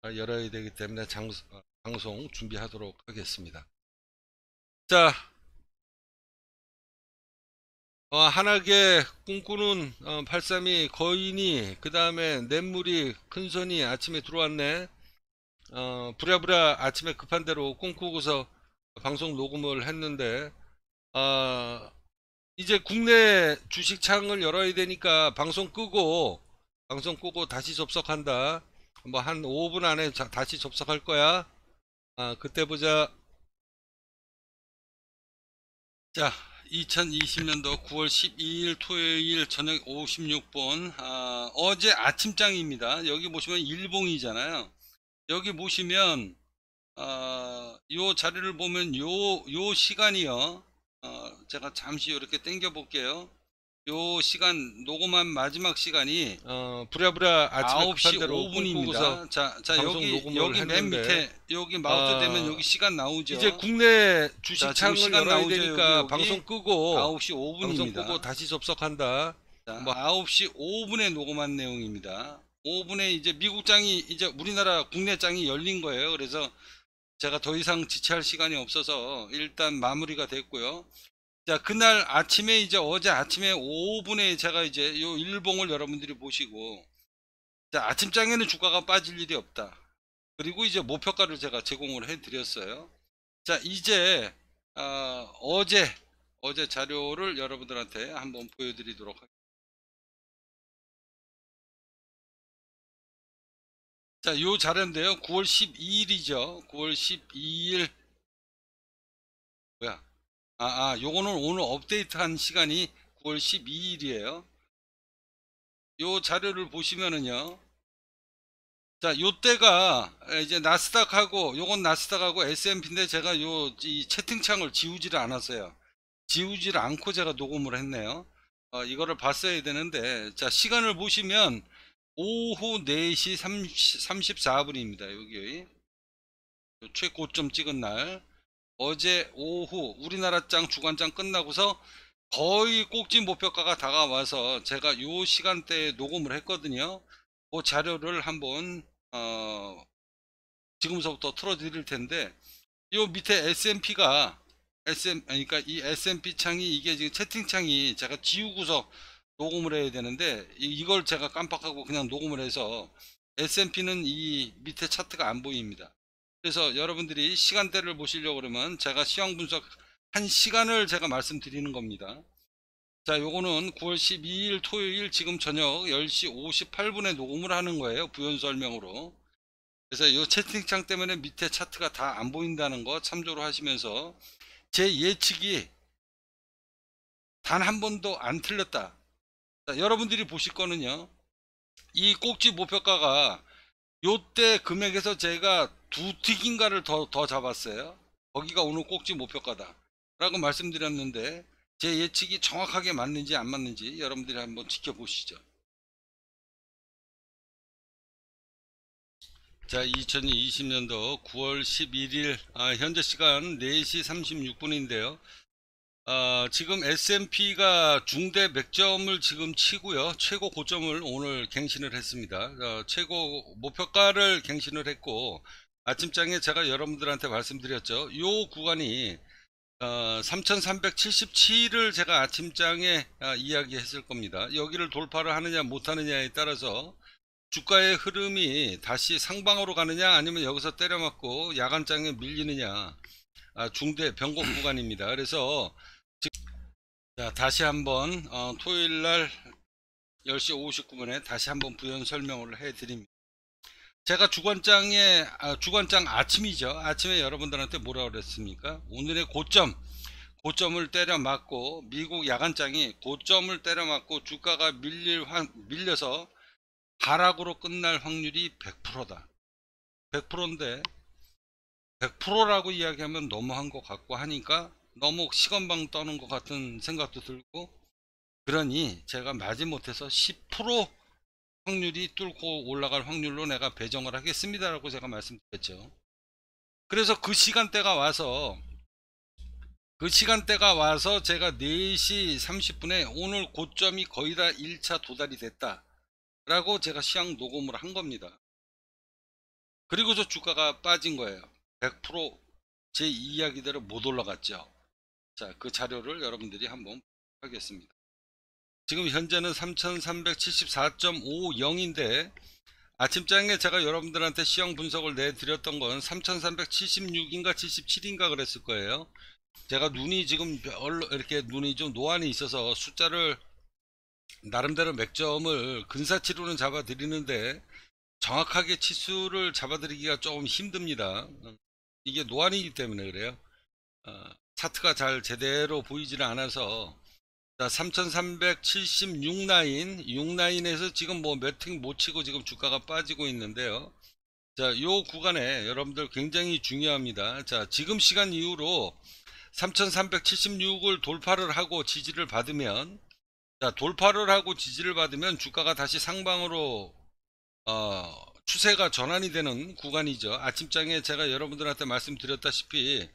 아, 열어야 되기 때문에 장, 아, 방송 준비하도록 하겠습니다. 자, 어, 한하게 꿈꾸는 어, 832 거인이 그 다음에 냇물이 큰손이 아침에 들어왔네. 어, 부랴부랴 아침에 급한 대로 꿈꾸고서 방송 녹음을 했는데 어, 이제 국내 주식창을 열어야 되니까 방송 끄고 방송 끄고 다시 접속한다 뭐 한 5분 안에 자, 다시 접속할 거야 아 그때 보자 자 2020년도 9월 12일 토요일 저녁 5 6분 아, 어제 아침장입니다 여기 보시면 일봉이잖아요 여기 보시면 아, 요 자리를 보면 요요 시간이요 어, 제가 잠시 이렇게 땡겨 볼게요. 요 시간 녹음한 마지막 시간이 어, 부랴부랴 아침 9시 5분입니다. 자, 자 여기 여기 맨 밑에 여기 마우스 되면 아, 여기 시간 나오죠. 이제 국내 주식 창 시간 나오죠. 되니까 여기, 방송 끄고 9시 5분입니다. 방송 끄고 다시 접속한다. 자, 뭐 9시 5분에 녹음한 내용입니다. 5분에 이제 미국장이 이제 우리나라 국내장이 열린 거예요. 그래서 제가 더 이상 지체할 시간이 없어서 일단 마무리가 됐고요. 자, 그날 아침에 이제 어제 아침에 5분에 제가 이제 요 일봉을 여러분들이 보시고 자, 아침장에는 주가가 빠질 일이 없다. 그리고 이제 목표가를 제가 제공을 해 드렸어요. 자, 이제 어, 어제 어제 자료를 여러분들한테 한번 보여드리도록 하겠습니다. 자, 요 자료인데요. 9월 12일이죠. 9월 12일. 뭐야? 아, 아, 요거는 오늘 업데이트한 시간이 9월 12일이에요. 요 자료를 보시면은요. 자, 요때가 이제 나스닥하고 요건 나스닥하고 S&P인데 제가 요 이 채팅창을 지우지를 않았어요. 지우지를 않고 제가 녹음을 했네요. 어, 이거를 봤어야 되는데 자, 시간을 보시면 오후 4시 30, 34분입니다. 여기 최고점 찍은 날 어제 오후 우리나라장 주간장 끝나고서 거의 꼭지 목표가가 다가와서 제가 요 시간대에 녹음을 했거든요. 그 자료를 한번 어, 지금서부터 틀어드릴 텐데 요 밑에 S&P가 SM 그러니까 이 S&P 창이 이게 지금 채팅창이 제가 지우고서 녹음을 해야 되는데 이걸 제가 깜빡하고 그냥 녹음을 해서 S&P는 이 밑에 차트가 안 보입니다. 그래서 여러분들이 시간대를 보시려고 그러면 제가 시황 분석 한 시간을 제가 말씀드리는 겁니다. 자, 요거는 9월 12일 토요일 지금 저녁 10시 58분에 녹음을 하는 거예요. 부연 설명으로. 그래서 요 채팅창 때문에 밑에 차트가 다 안 보인다는 거 참조로 하시면서 제 예측이 단 한 번도 안 틀렸다. 자, 여러분들이 보실 거는요. 이 꼭지 목표가가 요때 금액에서 제가 두 틱인가를 더, 더 잡았어요. 거기가 오늘 꼭지 목표가다. 라고 말씀드렸는데 제 예측이 정확하게 맞는지 안 맞는지 여러분들이 한번 지켜보시죠. 자 2020년도 9월 11일 아, 현재 시간 4시 36분인데요. 어, 지금 S&P가 중대 맥점을 지금 치고요. 최고 고점을 오늘 갱신을 했습니다. 어, 최고 목표가를 갱신을 했고 아침장에 제가 여러분들한테 말씀드렸죠. 이 구간이 어, 3377을 제가 아침장에 어, 이야기했을 겁니다. 여기를 돌파를 하느냐 못하느냐에 따라서 주가의 흐름이 다시 상방으로 가느냐 아니면 여기서 때려맞고 야간장에 밀리느냐 아, 중대 변곡 구간입니다. 그래서 자 다시 한번 어, 토요일날 10시 59분에 다시 한번 부연 설명을 해드립니다. 제가 주관장에 아, 주관장 아침이죠. 아침에 여러분들한테 뭐라 그랬습니까? 오늘의 고점 고점을 때려 맞고 미국 야간장이 고점을 때려 맞고 주가가 밀릴 환, 밀려서 하락으로 끝날 확률이 100%다. 100%인데 100%라고 이야기하면 너무한 것 같고 하니까 너무 시간방 떠는 것 같은 생각도 들고 그러니 제가 마지못해서 10% 확률이 뚫고 올라갈 확률로 내가 배정을 하겠습니다 라고 제가 말씀드렸죠 그래서 그 시간대가 와서 그 시간대가 와서 제가 4시 30분에 오늘 고점이 거의 다 1차 도달이 됐다 라고 제가 시향 녹음을 한 겁니다 그리고저 주가가 빠진 거예요 100%제 이야기대로 못 올라갔죠 자, 그 자료를 여러분들이 한번 하겠습니다. 지금 현재는 3374.50인데 아침장에 제가 여러분들한테 시형 분석을 내드렸던 건 3376인가 77인가 그랬을 거예요. 제가 눈이 지금 별로 이렇게 눈이 좀 노안이 있어서 숫자를 나름대로 맥점을 근사치로는 잡아드리는데 정확하게 치수를 잡아드리기가 조금 힘듭니다. 이게 노안이기 때문에 그래요. 어, 차트가 잘 제대로 보이지를 않아서 자 3376라인 6라인에서 지금 뭐 몇팅 못 치고 지금 주가가 빠지고 있는데요 자 요 구간에 여러분들 굉장히 중요합니다 자 지금 시간 이후로 3376을 돌파를 하고 지지를 받으면 자 돌파를 하고 지지를 받으면 주가가 다시 상방으로 어, 추세가 전환이 되는 구간이죠 아침장에 제가 여러분들한테 말씀드렸다시피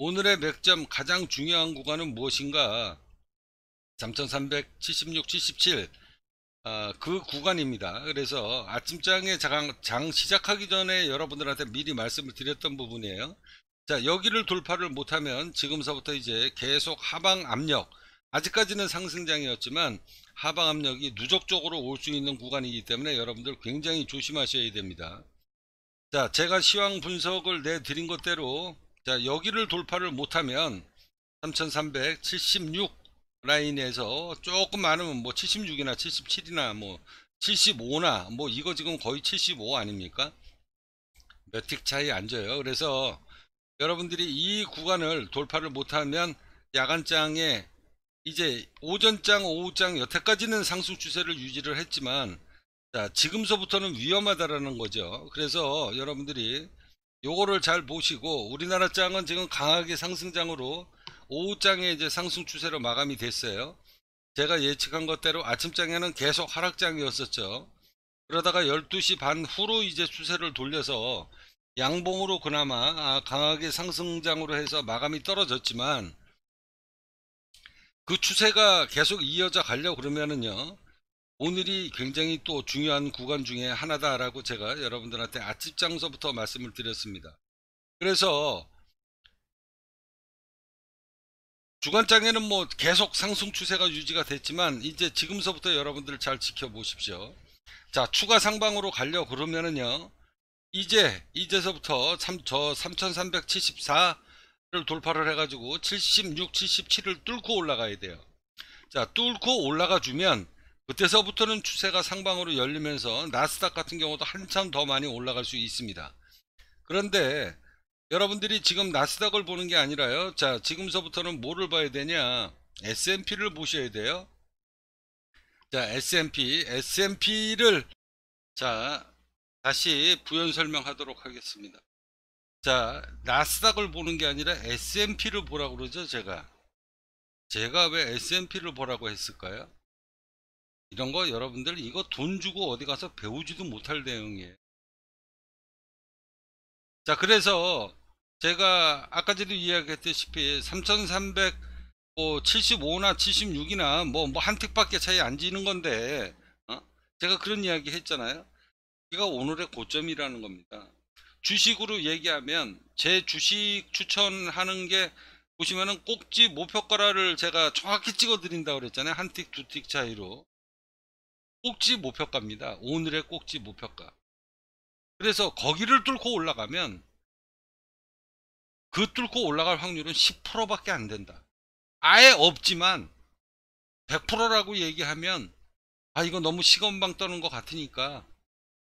오늘의 맥점 가장 중요한 구간은 무엇인가? 3376, 77. 어, 그 구간입니다. 그래서 아침장에 장, 장 시작하기 전에 여러분들한테 미리 말씀을 드렸던 부분이에요. 자, 여기를 돌파를 못하면 지금서부터 이제 계속 하방 압력, 아직까지는 상승장이었지만 하방 압력이 누적적으로 올 수 있는 구간이기 때문에 여러분들 굉장히 조심하셔야 됩니다. 자, 제가 시황 분석을 내드린 것대로 자 여기를 돌파를 못하면 3376 라인에서 조금 많으면 뭐 76이나 77이나 뭐 75나 뭐 이거 지금 거의 75 아닙니까 몇 틱 차이 안 져요 그래서 여러분들이 이 구간을 돌파를 못하면 야간장에 이제 오전장 오후장 여태까지는 상승 추세를 유지를 했지만 자 지금서부터는 위험하다라는 거죠 그래서 여러분들이 요거를 잘 보시고 우리나라 장은 지금 강하게 상승장으로 오후장에 이제 상승 추세로 마감이 됐어요. 제가 예측한 것대로 아침장에는 계속 하락장이었었죠. 그러다가 12시 반 후로 이제 추세를 돌려서 양봉으로 그나마 아, 강하게 상승장으로 해서 마감이 떨어졌지만 그 추세가 계속 이어져 가려고 그러면은요. 오늘이 굉장히 또 중요한 구간 중에 하나다라고 제가 여러분들한테 아침 장서부터 말씀을 드렸습니다. 그래서 주간장에는 뭐 계속 상승 추세가 유지가 됐지만 이제 지금서부터 여러분들 잘 지켜보십시오. 자 추가 상방으로 갈려 그러면은요 이제 이제서부터 3, 저 3374를 돌파를 해가지고 76, 77을 뚫고 올라가야 돼요. 자 뚫고 올라가 주면 그때서부터는 추세가 상방으로 열리면서 나스닥 같은 경우도 한참 더 많이 올라갈 수 있습니다. 그런데 여러분들이 지금 나스닥을 보는 게 아니라요. 자, 지금서부터는 뭐를 봐야 되냐? S&P를 보셔야 돼요. 자, S&P, S&P를 자, 다시 부연 설명하도록 하겠습니다. 자, 나스닥을 보는 게 아니라 S&P를 보라고 그러죠, 제가. 제가 왜 S&P를 보라고 했을까요? 이런 거 여러분들 이거 돈 주고 어디 가서 배우지도 못할 내용이에요. 자 그래서 제가 아까 전에 이야기했듯이 3,375나 76이나 뭐, 뭐 한 틱밖에 차이 안 지는 건데 어? 제가 그런 이야기 했잖아요. 이거 오늘의 고점이라는 겁니다. 주식으로 얘기하면 제 주식 추천하는 게 보시면은 꼭지 목표가를 제가 정확히 찍어 드린다 고 그랬잖아요 한 틱 두 틱 차이로 꼭지 목표가입니다. 오늘의 꼭지 목표가. 그래서 거기를 뚫고 올라가면 그 뚫고 올라갈 확률은 10%밖에 안 된다. 아예 없지만 100%라고 얘기하면 아 이거 너무 시건방 떠는 것 같으니까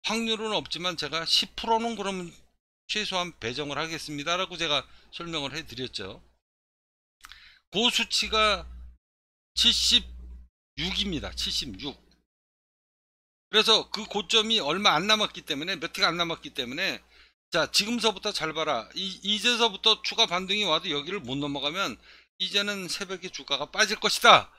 확률은 없지만 제가 10%는 그럼 최소한 배정을 하겠습니다 라고 제가 설명을 해 드렸죠 그 수치가 76입니다 76 그래서 그 고점이 얼마 안 남았기 때문에 몇회안 남았기 때문에 자 지금서부터 잘 봐라 이, 이제서부터 추가 반등이 와도 여기를 못 넘어가면 이제는 새벽에 주가가 빠질 것이다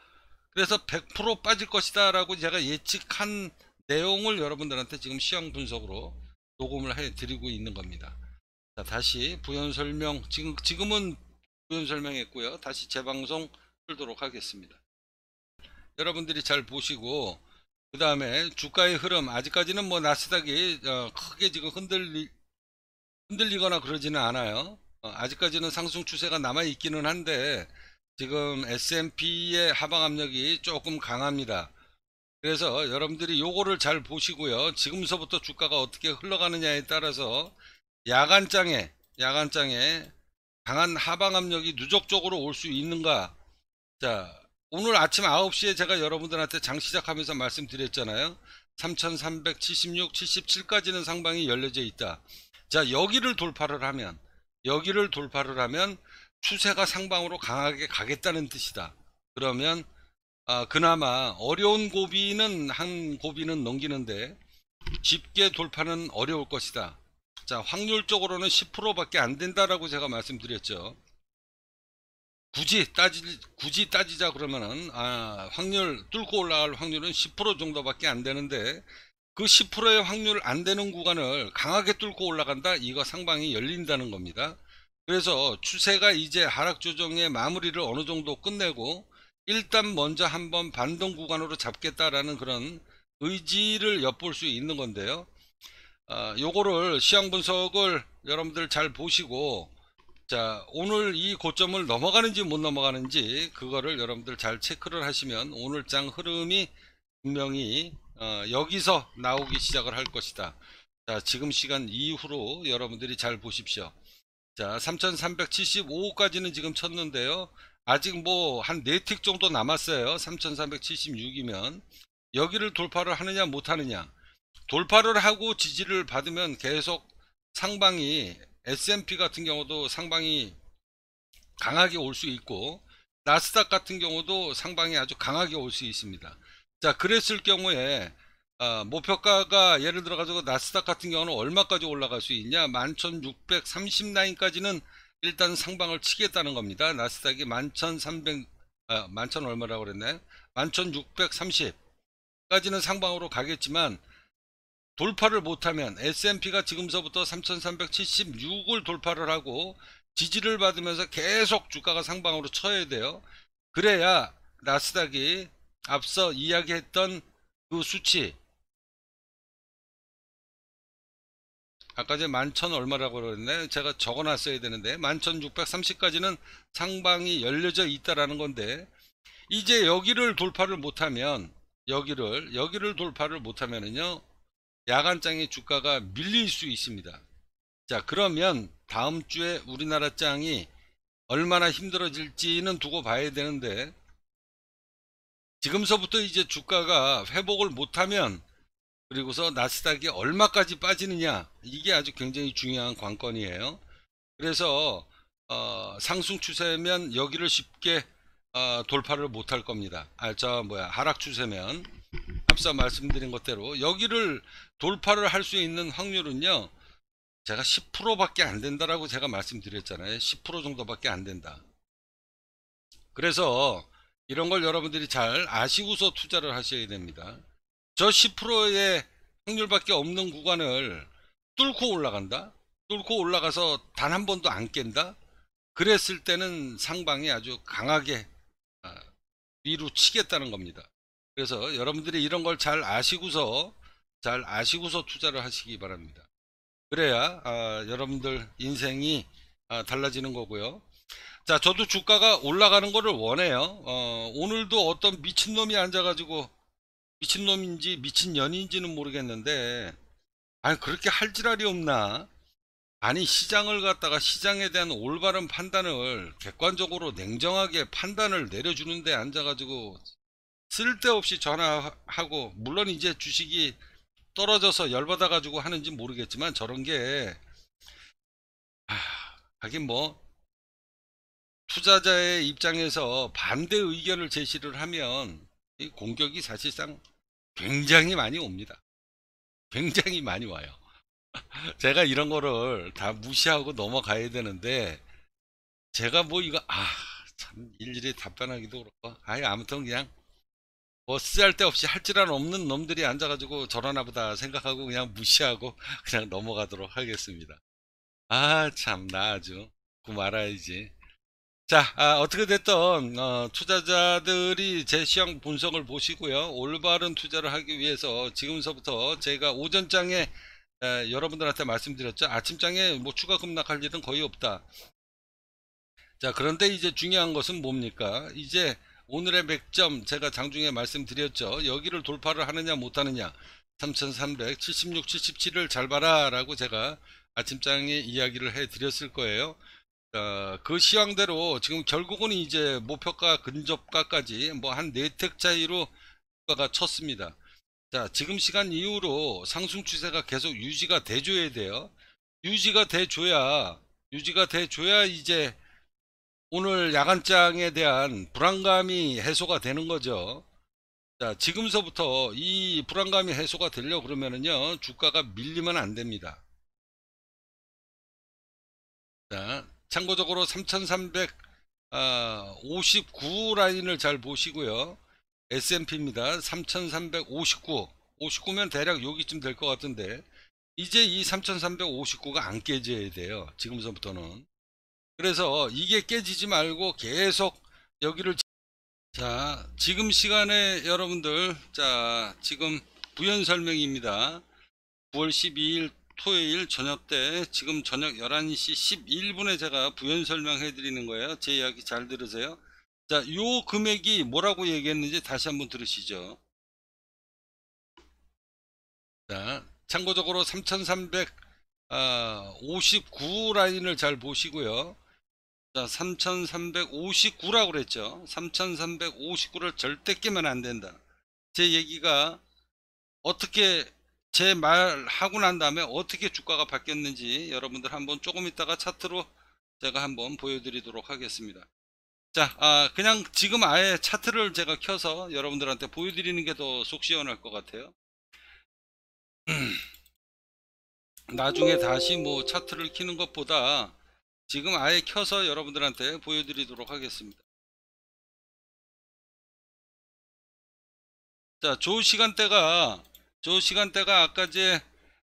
그래서 100% 빠질 것이다 라고 제가 예측한 내용을 여러분들한테 지금 시황 분석으로 녹음을 해 드리고 있는 겁니다 자 다시 부연 설명 지금 지금은 부연 설명했고요 다시 재방송 풀도록 하겠습니다 여러분들이 잘 보시고 그 다음에 주가의 흐름 아직까지는 뭐 나스닥이 어, 크게 지금 흔들리 흔들리거나 그러지는 않아요 어, 아직까지는 상승 추세가 남아 있기는 한데 지금 S&P의 하방 압력이 조금 강합니다 그래서 여러분들이 요거를 잘 보시고요 지금서부터 주가가 어떻게 흘러가느냐에 따라서 야간장에 야간장에 강한 하방 압력이 누적적으로 올 수 있는가 자 오늘 아침 9시에 제가 여러분들한테 장 시작하면서 말씀드렸잖아요. 3376, 77까지는 상방이 열려져 있다. 자 여기를 돌파를 하면 여기를 돌파를 하면 추세가 상방으로 강하게 가겠다는 뜻이다. 그러면 아, 그나마 어려운 고비는 한 고비는 넘기는데 쉽게 돌파는 어려울 것이다. 자 확률적으로는 10%밖에 안 된다라고 제가 말씀드렸죠. 굳이 따지 굳이 따지자 그러면은 아, 확률 뚫고 올라갈 확률은 10% 정도밖에 안 되는데 그 10%의 확률 안 되는 구간을 강하게 뚫고 올라간다 이거 상방이 열린다는 겁니다 그래서 추세가 이제 하락 조정의 마무리를 어느 정도 끝내고 일단 먼저 한번 반동 구간으로 잡겠다라는 그런 의지를 엿볼 수 있는 건데요 아, 요거를 시향 분석을 여러분들 잘 보시고 자 오늘 이 고점을 넘어가는지 못 넘어가는지 그거를 여러분들 잘 체크를 하시면 오늘 장 흐름이 분명히 어, 여기서 나오기 시작을 할 것이다 자 지금 시간 이후로 여러분들이 잘 보십시오 자 3375까지는 지금 쳤는데요 아직 뭐 한네틱 정도 남았어요 3376이면 여기를 돌파를 하느냐 못하느냐 돌파를 하고 지지를 받으면 계속 상방이 S&P 같은 경우도 상방이 강하게 올 수 있고 나스닥 같은 경우도 상방이 아주 강하게 올 수 있습니다. 자 그랬을 경우에 어, 목표가가 예를 들어 가지고 나스닥 같은 경우는 얼마까지 올라갈 수 있냐 11,630 라인까지는 일단 상방을 치겠다는 겁니다. 나스닥이 11,300 아, 1 1 얼마라고 그랬나요? 11,630까지는 상방으로 가겠지만 돌파를 못하면 S&P가 지금서부터 3376을 돌파를 하고 지지를 받으면서 계속 주가가 상방으로 쳐야 돼요. 그래야 나스닥이 앞서 이야기했던 그 수치 아까 이제 만천 얼마라고 그랬네 제가 적어놨어야 되는데 만천육백삼십까지는 상방이 열려져 있다라는 건데 이제 여기를 돌파를 못하면 여기를 여기를 돌파를 못하면은요 야간장의 주가가 밀릴 수 있습니다. 자 그러면 다음 주에 우리나라 장이 얼마나 힘들어질지는 두고 봐야 되는데 지금서부터 이제 주가가 회복을 못하면 그리고서 나스닥이 얼마까지 빠지느냐 이게 아주 굉장히 중요한 관건이에요. 그래서 어, 상승 추세면 여기를 쉽게 어, 돌파를 못할 겁니다. 아저 뭐야 하락 추세면 앞서 말씀드린 것대로 여기를 돌파를 할 수 있는 확률은요. 제가 10%밖에 안 된다라고 제가 말씀드렸잖아요. 10% 정도밖에 안 된다. 그래서 이런 걸 여러분들이 잘 아시고서 투자를 하셔야 됩니다. 저 10%의 확률밖에 없는 구간을 뚫고 올라간다? 뚫고 올라가서 단 한 번도 안 깬다? 그랬을 때는 상방이 아주 강하게 위로 치겠다는 겁니다. 그래서 여러분들이 이런 걸 잘 아시고서 잘 아시고서 투자를 하시기 바랍니다. 그래야 아, 여러분들 인생이 아, 달라지는 거고요. 자, 저도 주가가 올라가는 거를 원해요. 어, 오늘도 어떤 미친놈이 앉아가지고 미친놈인지 미친년인지는 모르겠는데 아니 그렇게 할지랄이 없나? 아니 시장을 갖다가 시장에 대한 올바른 판단을 객관적으로 냉정하게 판단을 내려주는데 앉아가지고 쓸데없이 전화하고 물론 이제 주식이 떨어져서 열받아 가지고 하는지 모르겠지만 저런 게 아, 하긴 뭐 투자자의 입장에서 반대 의견을 제시를 하면 이 공격이 사실상 굉장히 많이 옵니다. 굉장히 많이 와요. (laughs) 제가 이런 거를 다 무시하고 넘어가야 되는데 제가 뭐 이거 아 참 일일이 답변하기도 그렇고 아예 아무튼 그냥 뭐 쓰잘데 없이 할지란 없는 놈들이 앉아가지고 저러나 보다 생각하고 그냥 무시하고 (laughs) 그냥 넘어가도록 하겠습니다. 아 참나 아주 그 말아야지. 자 아, 어떻게 됐던 어, 투자자들이 제 시황 분석을 보시고요 올바른 투자를 하기 위해서 지금서부터 제가 오전장에 에, 여러분들한테 말씀드렸죠 아침장에 뭐 추가 급락할 일은 거의 없다. 자 그런데 이제 중요한 것은 뭡니까 이제 오늘의 맥점 제가 장중에 말씀드렸죠. 여기를 돌파를 하느냐 못하느냐 3376, 77을 잘 봐라 라고 제가 아침장에 이야기를 해드렸을 거예요. 어, 그 시황대로 지금 결국은 이제 목표가 근접가까지 뭐 한네택 차이로 효과가 쳤습니다. 자 지금 시간 이후로 상승 추세가 계속 유지가 돼줘야 돼요. 유지가 돼줘야 유지가 돼줘야 이제 오늘 야간장에 대한 불안감이 해소가 되는 거죠. 자, 지금서부터 이 불안감이 해소가 되려 고 그러면은요, 주가가 밀리면 안 됩니다. 자, 참고적으로 3,359 아, 라인을 잘 보시고요. S&P입니다. 3,359. 59면 대략 여기쯤 될 것 같은데, 이제 이 3,359가 안 깨져야 돼요. 지금서부터는. 그래서 이게 깨지지 말고 계속 여기를 자 지금 시간에 여러분들 자 지금 부연 설명입니다 9월 12일 토요일 저녁 때 지금 저녁 11시 11분에 제가 부연 설명해 드리는 거예요 제 이야기 잘 들으세요 자 요 금액이 뭐라고 얘기했는지 다시 한번 들으시죠 자 참고적으로 3359 아, 라인을 잘 보시고요 자, 3359라고 그랬죠. 3359를 절대 깨면 안 된다. 제 얘기가 어떻게 제 말하고 난 다음에 어떻게 주가가 바뀌었는지 여러분들 한번 조금 있다가 차트로 제가 한번 보여드리도록 하겠습니다. 자, 아, 그냥 지금 아예 차트를 제가 켜서 여러분들한테 보여드리는 게 더 속 시원할 것 같아요. (clears throat) 나중에 다시 뭐 차트를 키는 것보다 지금 아예 켜서 여러분들한테 보여드리도록 하겠습니다. 자, 조 시간대가 조 시간대가 아까 이제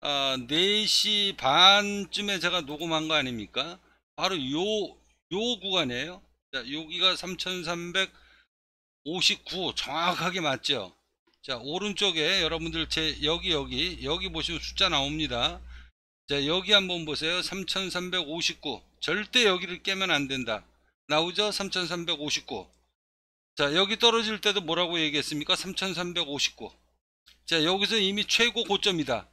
아, 4시 반쯤에 제가 녹음한 거 아닙니까? 바로 요, 요 구간이에요. 자, 여기가 3359 정확하게 맞죠? 자, 오른쪽에 여러분들 제 여기 여기 여기 보시면 숫자 나옵니다. 자, 여기 한번 보세요. 3359 절대 여기를 깨면 안 된다. 나오죠? 3359. 자, 여기 떨어질 때도 뭐라고 얘기했습니까? 3359. 자, 여기서 이미 최고 고점이다.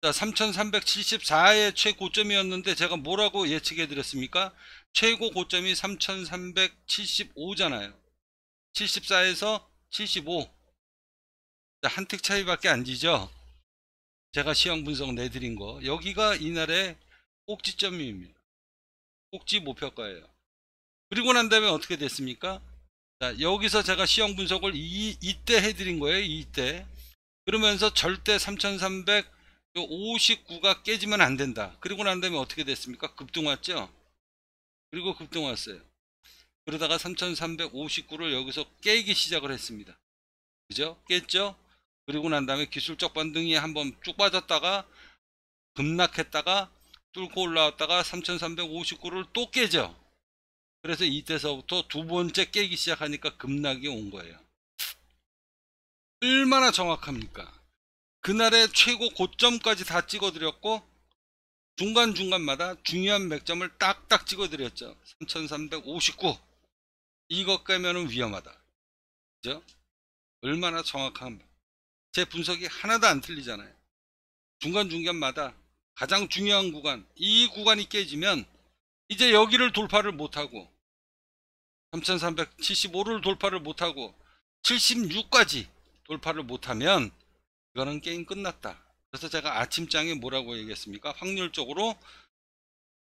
자, 3374의 최고점이었는데 제가 뭐라고 예측해 드렸습니까? 최고 고점이 3375잖아요. 74에서 75. 자, 한 택 차이밖에 안 지죠? 제가 시황 분석 내드린 거. 여기가 이날의 꼭지점입니다. 꼭지 목표가예요. 그리고 난 다음에 어떻게 됐습니까? 자, 여기서 제가 시험 분석을 이, 이때 해드린 거예요. 이때. 그러면서 절대 3,359가 깨지면 안 된다. 그리고 난 다음에 어떻게 됐습니까? 급등왔죠? 그리고 급등왔어요. 그러다가 3,359를 여기서 깨기 시작을 했습니다. 그죠? 깼죠? 그리고 난 다음에 기술적 반등이 한번 쭉 빠졌다가 급락했다가 뚫고 올라왔다가 3359를 또 깨죠. 그래서 이때서부터 두 번째 깨기 시작하니까 급락이 온 거예요. 얼마나 정확합니까? 그날의 최고 고점까지 다 찍어드렸고 중간중간마다 중요한 맥점을 딱딱 찍어드렸죠. 3359 이거 깨면 위험하다. 그죠? 얼마나 정확한 제 분석이 하나도 안 틀리잖아요. 중간중간마다 가장 중요한 구간 이 구간이 깨지면 이제 여기를 돌파를 못하고 3375를 돌파를 못하고 76까지 돌파를 못하면 이거는 게임 끝났다 그래서 제가 아침장에 뭐라고 얘기했습니까 확률적으로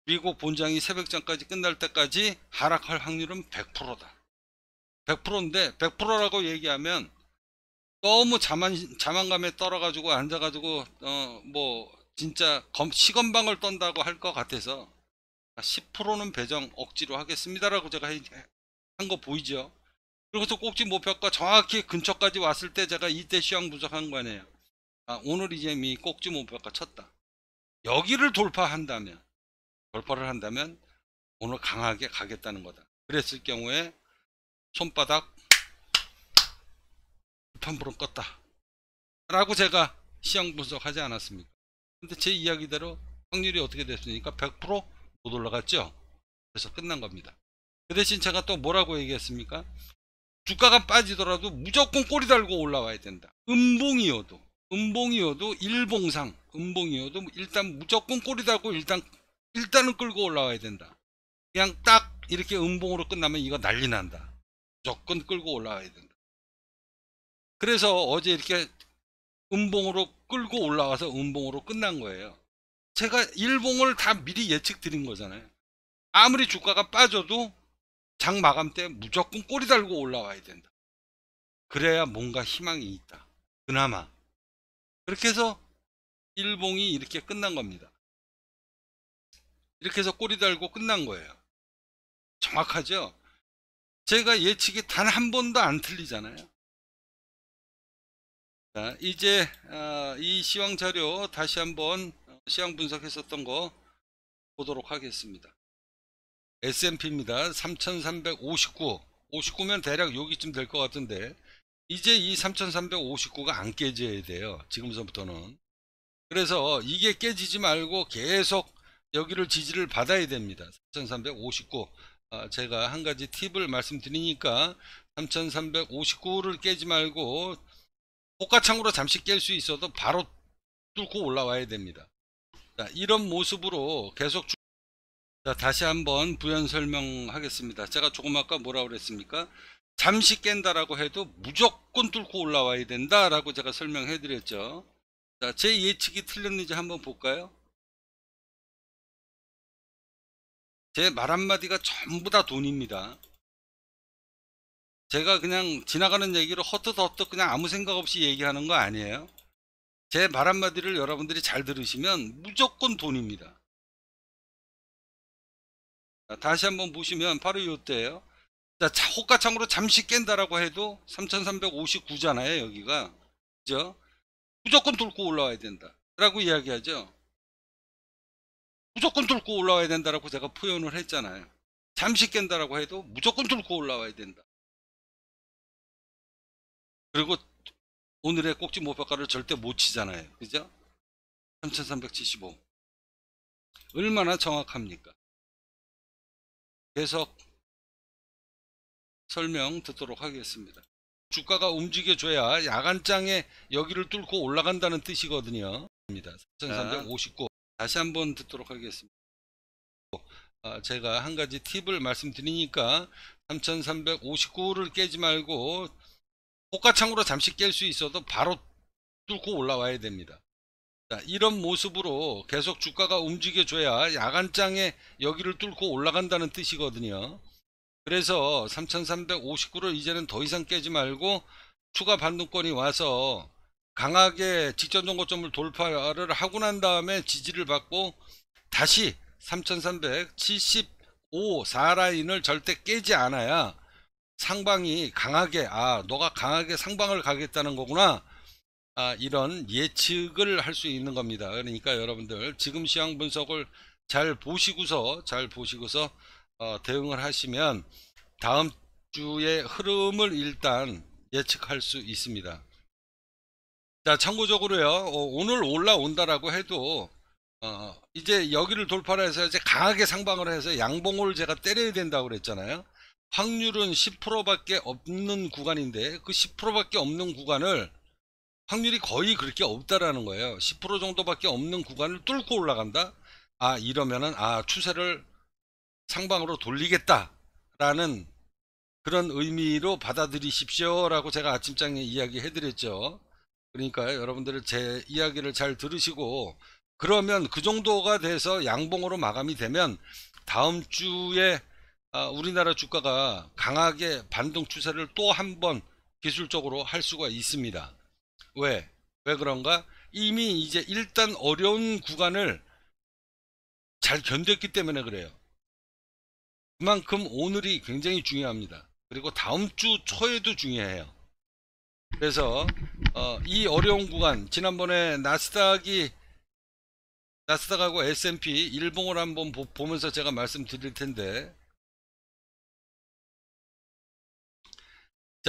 미국 본장이 새벽장까지 끝날 때까지 하락할 확률은 100%다 100%인데 100%라고 얘기하면 너무 자만, 자만감에 떨어가지고 앉아가지고 어뭐 진짜 시건방을 떤다고 할 것 같아서 10%는 배정 억지로 하겠습니다라고 제가 한 거 보이죠. 그리고서 꼭지 목표가 정확히 근처까지 왔을 때 제가 이때 시황 분석한 거 아니에요. 아, 오늘 이재미 꼭지 목표가 쳤다. 여기를 돌파한다면 돌파를 한다면 오늘 강하게 가겠다는 거다. 그랬을 경우에 손바닥 불판불은 껐다. 라고 제가 시향 분석하지 않았습니까? 근데 제 이야기대로 확률이 어떻게 됐습니까? 100%못 올라갔죠? 그래서 끝난 겁니다. 그 대신 제가 또 뭐라고 얘기했습니까? 주가가 빠지더라도 무조건 꼬리 달고 올라와야 된다. 음봉이어도, 음봉이어도 일봉상, 음봉이어도 일단 무조건 꼬리 달고 일단, 일단은 끌고 올라와야 된다. 그냥 딱 이렇게 음봉으로 끝나면 이거 난리 난다. 무조건 끌고 올라와야 된다. 그래서 어제 이렇게 음봉으로 끌고 올라가서 음봉으로 끝난 거예요. 제가 일봉을 다 미리 예측 드린 거잖아요. 아무리 주가가 빠져도 장 마감 때 무조건 꼬리 달고 올라와야 된다. 그래야 뭔가 희망이 있다. 그나마. 그렇게 해서 일봉이 이렇게 끝난 겁니다. 이렇게 해서 꼬리 달고 끝난 거예요. 정확하죠? 제가 예측이 단 한 번도 안 틀리잖아요. 자, 어, 이제 어, 이 시황 자료 다시 한번 시황 분석했었던 거 보도록 하겠습니다. S&P입니다. 3359 59면 대략 여기쯤 될 것 같은데 이제 이 3359가 안 깨져야 돼요. 지금서부터는. 그래서 이게 깨지지 말고 계속 여기를 지지를 받아야 됩니다. 3359 어, 제가 한 가지 팁을 말씀드리니까 3359를 깨지 말고 호가창으로 잠시 깰 수 있어도 바로 뚫고 올라와야 됩니다. 자, 이런 모습으로 계속 주... 자, 다시 한번 부연 설명하겠습니다. 제가 조금 아까 뭐라 그랬습니까? 잠시 깬다라고 해도 무조건 뚫고 올라와야 된다라고 제가 설명해 드렸죠. 자, 제 예측이 틀렸는지 한번 볼까요? 제 말 한마디가 전부 다 돈입니다. 제가 그냥 지나가는 얘기를 헛듯헛듯 그냥 아무 생각 없이 얘기하는 거 아니에요. 제 말 한마디를 여러분들이 잘 들으시면 무조건 돈입니다. 다시 한번 보시면 바로 이때예요. 자, 호가창으로 잠시 깬다라고 해도 3359잖아요, 여기가. 그죠? 무조건 뚫고 올라와야 된다. 라고 이야기하죠. 무조건 뚫고 올라와야 된다라고 제가 표현을 했잖아요. 잠시 깬다라고 해도 무조건 뚫고 올라와야 된다. 그리고 오늘의 꼭지 목표가를 절대 못 치잖아요. 그죠? 3375. 얼마나 정확합니까? 계속 설명 듣도록 하겠습니다. 주가가 움직여줘야 야간장에 여기를 뚫고 올라간다는 뜻이거든요. 3359. 다시 한번 듣도록 하겠습니다. 아, 제가 한 가지 팁을 말씀드리니까 3359를 깨지 말고 고가창으로 잠시 깰 수 있어도 바로 뚫고 올라와야 됩니다. 자, 이런 모습으로 계속 주가가 움직여줘야 야간장에 여기를 뚫고 올라간다는 뜻이거든요. 그래서 3359를 이제는 더 이상 깨지 말고 추가 반등권이 와서 강하게 직전 정거점을 돌파를 하고 난 다음에 지지를 받고 다시 3375 4라인을 절대 깨지 않아야 상방이 강하게 아 너가 강하게 상방을 가겠다는 거구나 아, 이런 예측을 할 수 있는 겁니다 그러니까 여러분들 지금 시황 분석을 잘 보시고서 잘 보시고서 어, 대응을 하시면 다음 주의 흐름을 일단 예측할 수 있습니다 자 참고적으로요 어, 오늘 올라온다라고 해도 어, 이제 여기를 돌파를 해서 이제 강하게 상방을 해서 양봉을 제가 때려야 된다고 그랬잖아요 확률은 10%밖에 없는 구간인데 그 10%밖에 없는 구간을 확률이 거의 그렇게 없다라는 거예요. 10% 정도밖에 없는 구간을 뚫고 올라간다. 아 이러면은 아 추세를 상방으로 돌리겠다라는 그런 의미로 받아들이십시오라고 제가 아침장에 이야기해드렸죠. 그러니까 여러분들 제 이야기를 잘 들으시고 그러면 그 정도가 돼서 양봉으로 마감이 되면 다음 주에 아, 우리나라 주가가 강하게 반등 추세를 또 한 번 기술적으로 할 수가 있습니다. 왜? 왜 그런가? 이미 이제 일단 어려운 구간을 잘 견뎠기 때문에 그래요. 그만큼 오늘이 굉장히 중요합니다. 그리고 다음 주 초에도 중요해요. 그래서 어, 이 어려운 구간 지난번에 나스닥이 나스닥하고 S&P 일봉을 한번 보, 면서 제가 말씀드릴 텐데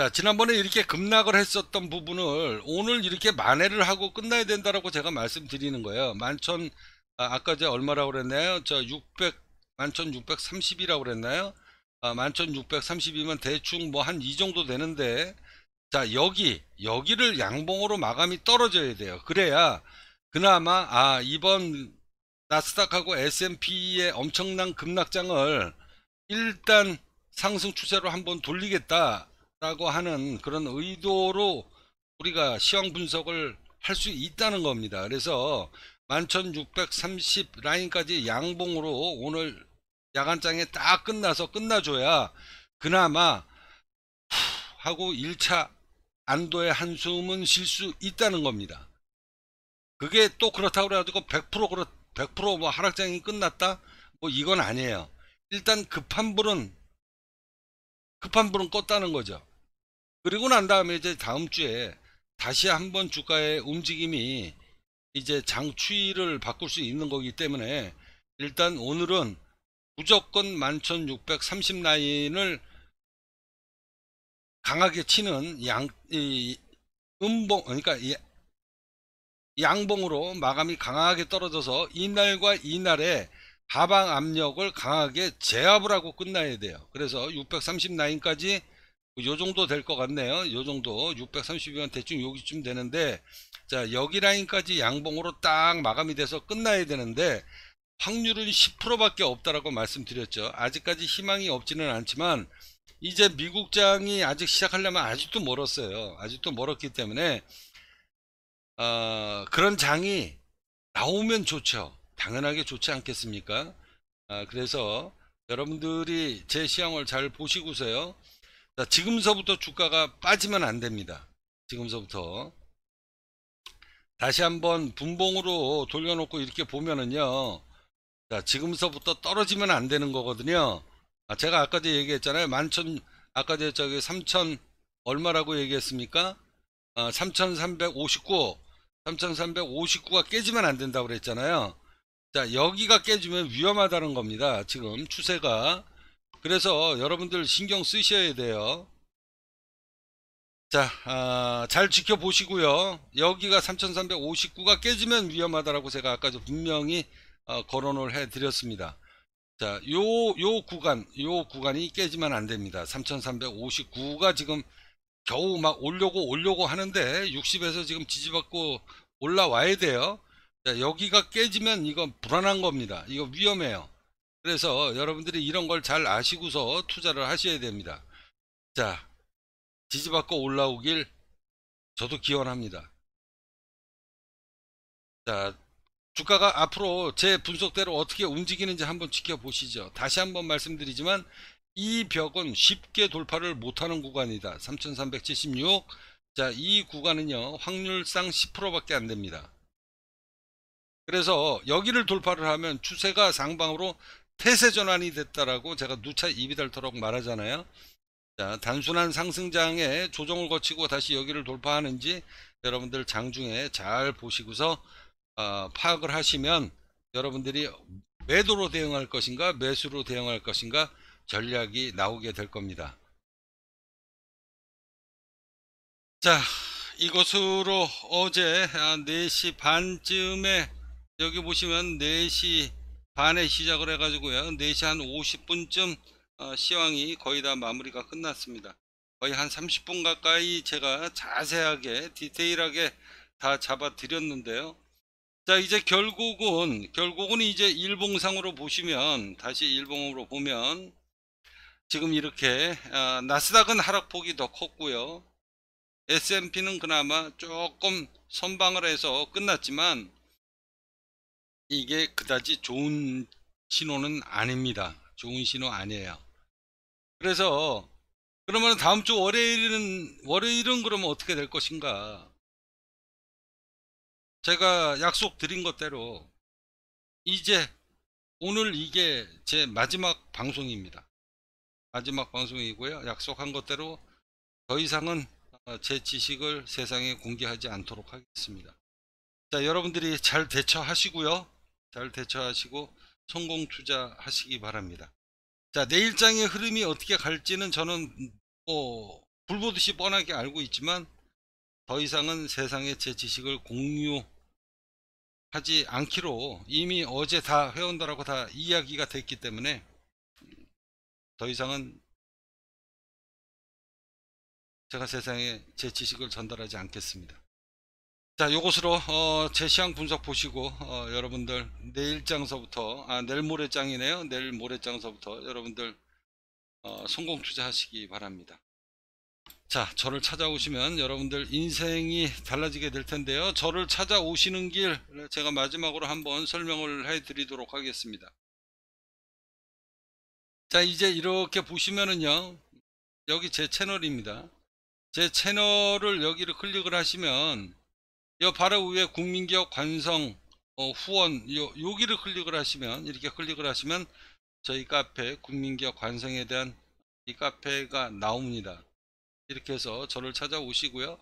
자 지난번에 이렇게 급락을 했었던 부분을 오늘 이렇게 만회를 하고 끝나야 된다라고 제가 말씀드리는 거예요 만천 아, 아까 제가 얼마라고 그랬나요 저600 1 1 6 3 0이라고 그랬나요 아, 11,632면 대충 뭐 한 이 정도 되는데 자 여기 여기를 양봉으로 마감이 떨어져야 돼요 그래야 그나마 아 이번 나스닥하고 S&P의 엄청난 급락장을 일단 상승 추세로 한번 돌리겠다 라고 하는 그런 의도로 우리가 시황 분석을 할 수 있다는 겁니다. 그래서 11,630 라인까지 양봉으로 오늘 야간장에 딱 끝나서 끝나줘야 그나마 하고 1차 안도의 한숨은 쉴 수 있다는 겁니다. 그게 또 그렇다고 그래가지고 100% 그렇 100%뭐 하락장이 끝났다? 뭐 이건 아니에요. 일단 급한 불은 급한 불은 껐다는 거죠. 그리고 난 다음에 이제 다음 주에 다시 한번 주가의 움직임이 이제 장추이를 바꿀 수 있는 거기 때문에 일단 오늘은 무조건 11,630 라인을 강하게 치는 양, 이, 음봉, 그러니까 이, 양봉으로 마감이 강하게 떨어져서 이날과 이날에 하방 압력을 강하게 제압을 하고 끝나야 돼요. 그래서 630 라인까지 요 정도 될 것 같네요. 요 정도 632원 대충 여기쯤 되는데 자 여기 라인까지 양봉으로 딱 마감이 돼서 끝나야 되는데 확률은 10%밖에 없다라고 말씀드렸죠. 아직까지 희망이 없지는 않지만 이제 미국장이 아직 시작하려면 아직도 멀었어요. 아직도 멀었기 때문에 어, 그런 장이 나오면 좋죠. 당연하게 좋지 않겠습니까? 아, 그래서 여러분들이 제 시향을 잘 보시고서요. 자, 지금서부터 주가가 빠지면 안 됩니다. 지금서부터. 다시 한번 분봉으로 돌려놓고 이렇게 보면은요. 자, 지금서부터 떨어지면 안 되는 거거든요. 아, 제가 아까도 얘기했잖아요. 만천, 아까도 저기 3천 얼마라고 얘기했습니까? 아, 3,359, 3,359가 깨지면 안 된다고 그랬잖아요. 자, 여기가 깨지면 위험하다는 겁니다. 지금 추세가. 그래서 여러분들 신경 쓰셔야 돼요. 자, 아, 잘 지켜보시고요. 여기가 3359가 깨지면 위험하다라고 제가 아까 도 분명히 어, 거론을 해드렸습니다. 자, 요, 요 구간, 요 구간이 깨지면 안 됩니다. 3359가 지금 겨우 막 올려고 올려고 하는데 60에서 지금 지지받고 올라와야 돼요. 자, 여기가 깨지면 이건 불안한 겁니다. 이거 위험해요. 그래서 여러분들이 이런 걸 잘 아시고서 투자를 하셔야 됩니다. 자, 지지받고 올라오길 저도 기원합니다. 자, 주가가 앞으로 제 분석대로 어떻게 움직이는지 한번 지켜보시죠. 다시 한번 말씀드리지만 이 벽은 쉽게 돌파를 못하는 구간이다. 3376. 자, 이 구간은요. 확률상 10%밖에 안 됩니다. 그래서 여기를 돌파를 하면 추세가 상방으로 폐쇄 전환이 됐다라고 제가 누차 입이 닳도록 말하잖아요. 자, 단순한 상승장에 조정을 거치고 다시 여기를 돌파하는지 여러분들 장중에 잘 보시고서 어, 파악을 하시면 여러분들이 매도로 대응할 것인가 매수로 대응할 것인가 전략이 나오게 될 겁니다. 자 이것으로 어제 4시 반쯤에 여기 보시면 4시 반에 시작을 해가지고요. 4시 한 50분쯤 어, 시황이 거의 다 마무리가 끝났습니다. 거의 한 30분 가까이 제가 자세하게 디테일하게 다 잡아 드렸는데요. 자 이제 결국은 결국은 이제 일봉상으로 보시면 다시 일봉으로 보면 지금 이렇게 아, 나스닥은 하락폭이 더 컸고요 S&P는 그나마 조금 선방을 해서 끝났지만 이게 그다지 좋은 신호는 아닙니다. 좋은 신호 아니에요. 그래서 그러면 다음 주 월요일은 월요일은 그러면 어떻게 될 것인가? 제가 약속 드린 것대로 이제 오늘 이게 제 마지막 방송입니다. 마지막 방송이고요. 약속한 것대로 더 이상은 제 지식을 세상에 공개하지 않도록 하겠습니다. 자, 여러분들이 잘 대처하시고요. 잘 대처하시고 성공 투자하시기 바랍니다. 자, 내일장의 흐름이 어떻게 갈지는 저는 뭐 불보듯이 뻔하게 알고 있지만 더 이상은 세상에 제 지식을 공유하지 않기로 이미 어제 다 회원들하고 다 이야기가 됐기 때문에 더 이상은 제가 세상에 제 지식을 전달하지 않겠습니다. 자, 요것으로 어, 제 시향 분석 보시고 어, 여러분들 내일 장서부터 아 내일 모레 장이네요. 내일 모레 장서부터 여러분들 어, 성공 투자하시기 바랍니다. 자, 저를 찾아오시면 여러분들 인생이 달라지게 될 텐데요. 저를 찾아오시는 길 제가 마지막으로 한번 설명을 해 드리도록 하겠습니다. 자, 이제 이렇게 보시면은요. 여기 제 채널입니다. 제 채널을 여기를 클릭을 하시면 요 바로 위에 국민기업 관성 어, 후원 요 여기를 클릭을 하시면 이렇게 클릭을 하시면 저희 카페 국민기업 관성에 대한 이 카페가 나옵니다. 이렇게 해서 저를 찾아오시고요.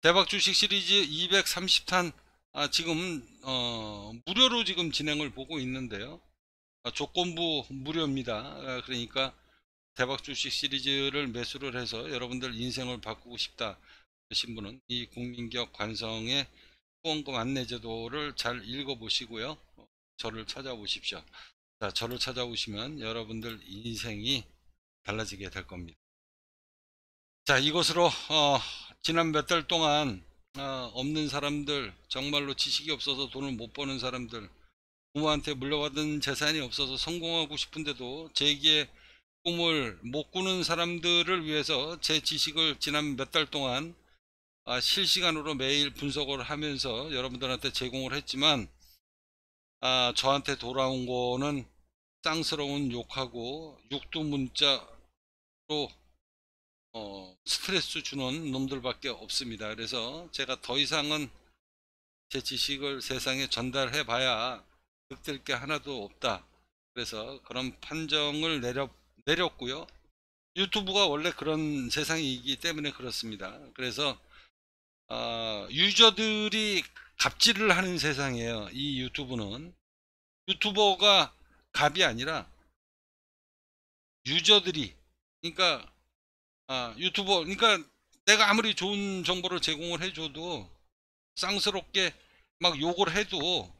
대박 주식 시리즈 230탄 아, 지금 어, 무료로 지금 진행을 보고 있는데요. 아, 조건부 무료입니다. 아, 그러니까 대박 주식 시리즈를 매수를 해서 여러분들 인생을 바꾸고 싶다 하신 분은 이 국민기업 관성에 후원금 안내제도를 잘 읽어보시고요. 저를 찾아오십시오. 자, 저를 찾아오시면 여러분들 인생이 달라지게 될 겁니다. 자, 이것으로 어, 지난 몇 달 동안 어, 없는 사람들, 정말로 지식이 없어서 돈을 못 버는 사람들, 부모한테 물려받은 재산이 없어서 성공하고 싶은데도 제게 꿈을 못 꾸는 사람들을 위해서 제 지식을 지난 몇 달 동안 아, 실시간으로 매일 분석을 하면서 여러분들한테 제공을 했지만 아, 저한테 돌아온 거는 쌍스러운 욕하고 육두문자로 어, 스트레스 주는 놈들밖에 없습니다. 그래서 제가 더 이상은 제 지식을 세상에 전달해 봐야 득될 게 하나도 없다. 그래서 그런 판정을 내려, 내렸고요. 유튜브가 원래 그런 세상이기 때문에 그렇습니다. 그래서 어, 유저들이 갑질을 하는 세상이에요. 이 유튜브는 유튜버가 갑이 아니라 유저들이 그러니까 아, 유튜버 그러니까 내가 아무리 좋은 정보를 제공을 해줘도 쌍스럽게 막 욕을 해도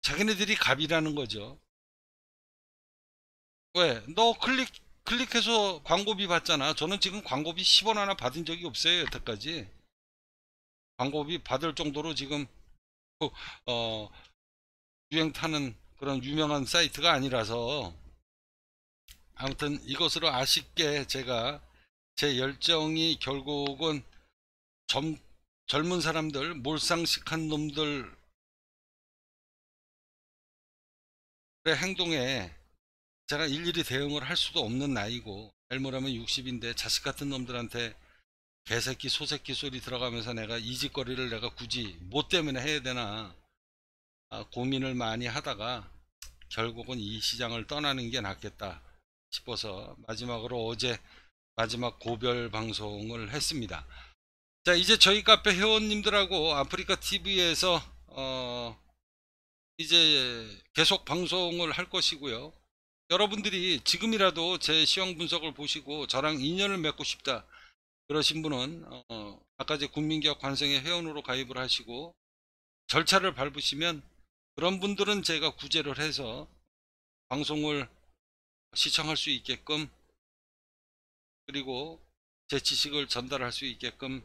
자기네들이 갑이라는 거죠. 왜? 너 클릭 클릭해서 광고비 받잖아. 저는 지금 광고비 10원 하나 받은 적이 없어요 여태까지. 광고비 받을 정도로 지금 그, 어, 유행 타는 그런 유명한 사이트가 아니라서 아무튼 이것으로 아쉽게 제가 제 열정이 결국은 젊, 젊은 사람들 몰상식한 놈들그 행동에 제가 일일이 대응을 할 수도 없는 나이고 엘모라면 60인데 자식 같은 놈들한테 개새끼 소새끼 소리 들어가면서 내가 이 짓거리를 내가 굳이 뭐 때문에 해야 되나 아, 고민을 많이 하다가 결국은 이 시장을 떠나는 게 낫겠다 싶어서 마지막으로 어제 마지막 고별 방송을 했습니다. 자 이제 저희 카페 회원님들하고 아프리카 TV에서 어, 이제 계속 방송을 할 것이고요. 여러분들이 지금이라도 제 시황 분석을 보시고 저랑 인연을 맺고 싶다. 그러신 분은 어, 아까 제 국민기업 관성의 회원으로 가입을 하시고 절차를 밟으시면 그런 분들은 제가 구제를 해서 방송을 시청할 수 있게끔 그리고 제 지식을 전달할 수 있게끔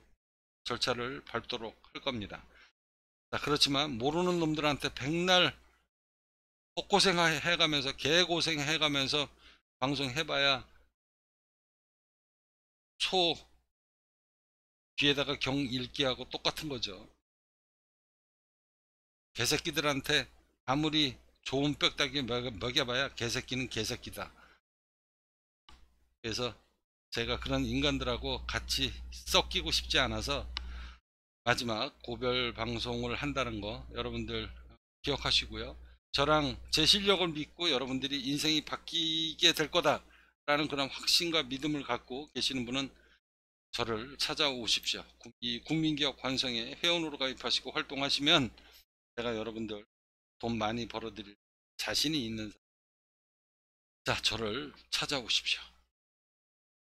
절차를 밟도록 할 겁니다. 자, 그렇지만 모르는 놈들한테 백날 혹고생해가면서 개고생해가면서 방송해봐야 초 뒤에다가 경 읽기하고 똑같은 거죠. 개새끼들한테 아무리 좋은 뼈다귀 먹여봐야 개새끼는 개새끼다. 그래서 제가 그런 인간들하고 같이 섞이고 싶지 않아서 마지막 고별 방송을 한다는 거 여러분들 기억하시고요. 저랑 제 실력을 믿고 여러분들이 인생이 바뀌게 될 거다 라는 그런 확신과 믿음을 갖고 계시는 분은 저를 찾아오십시오. 이 국민기업 관성에 회원으로 가입하시고 활동하시면 제가 여러분들 돈 많이 벌어드릴 자신이 있는 자 저를 찾아오십시오.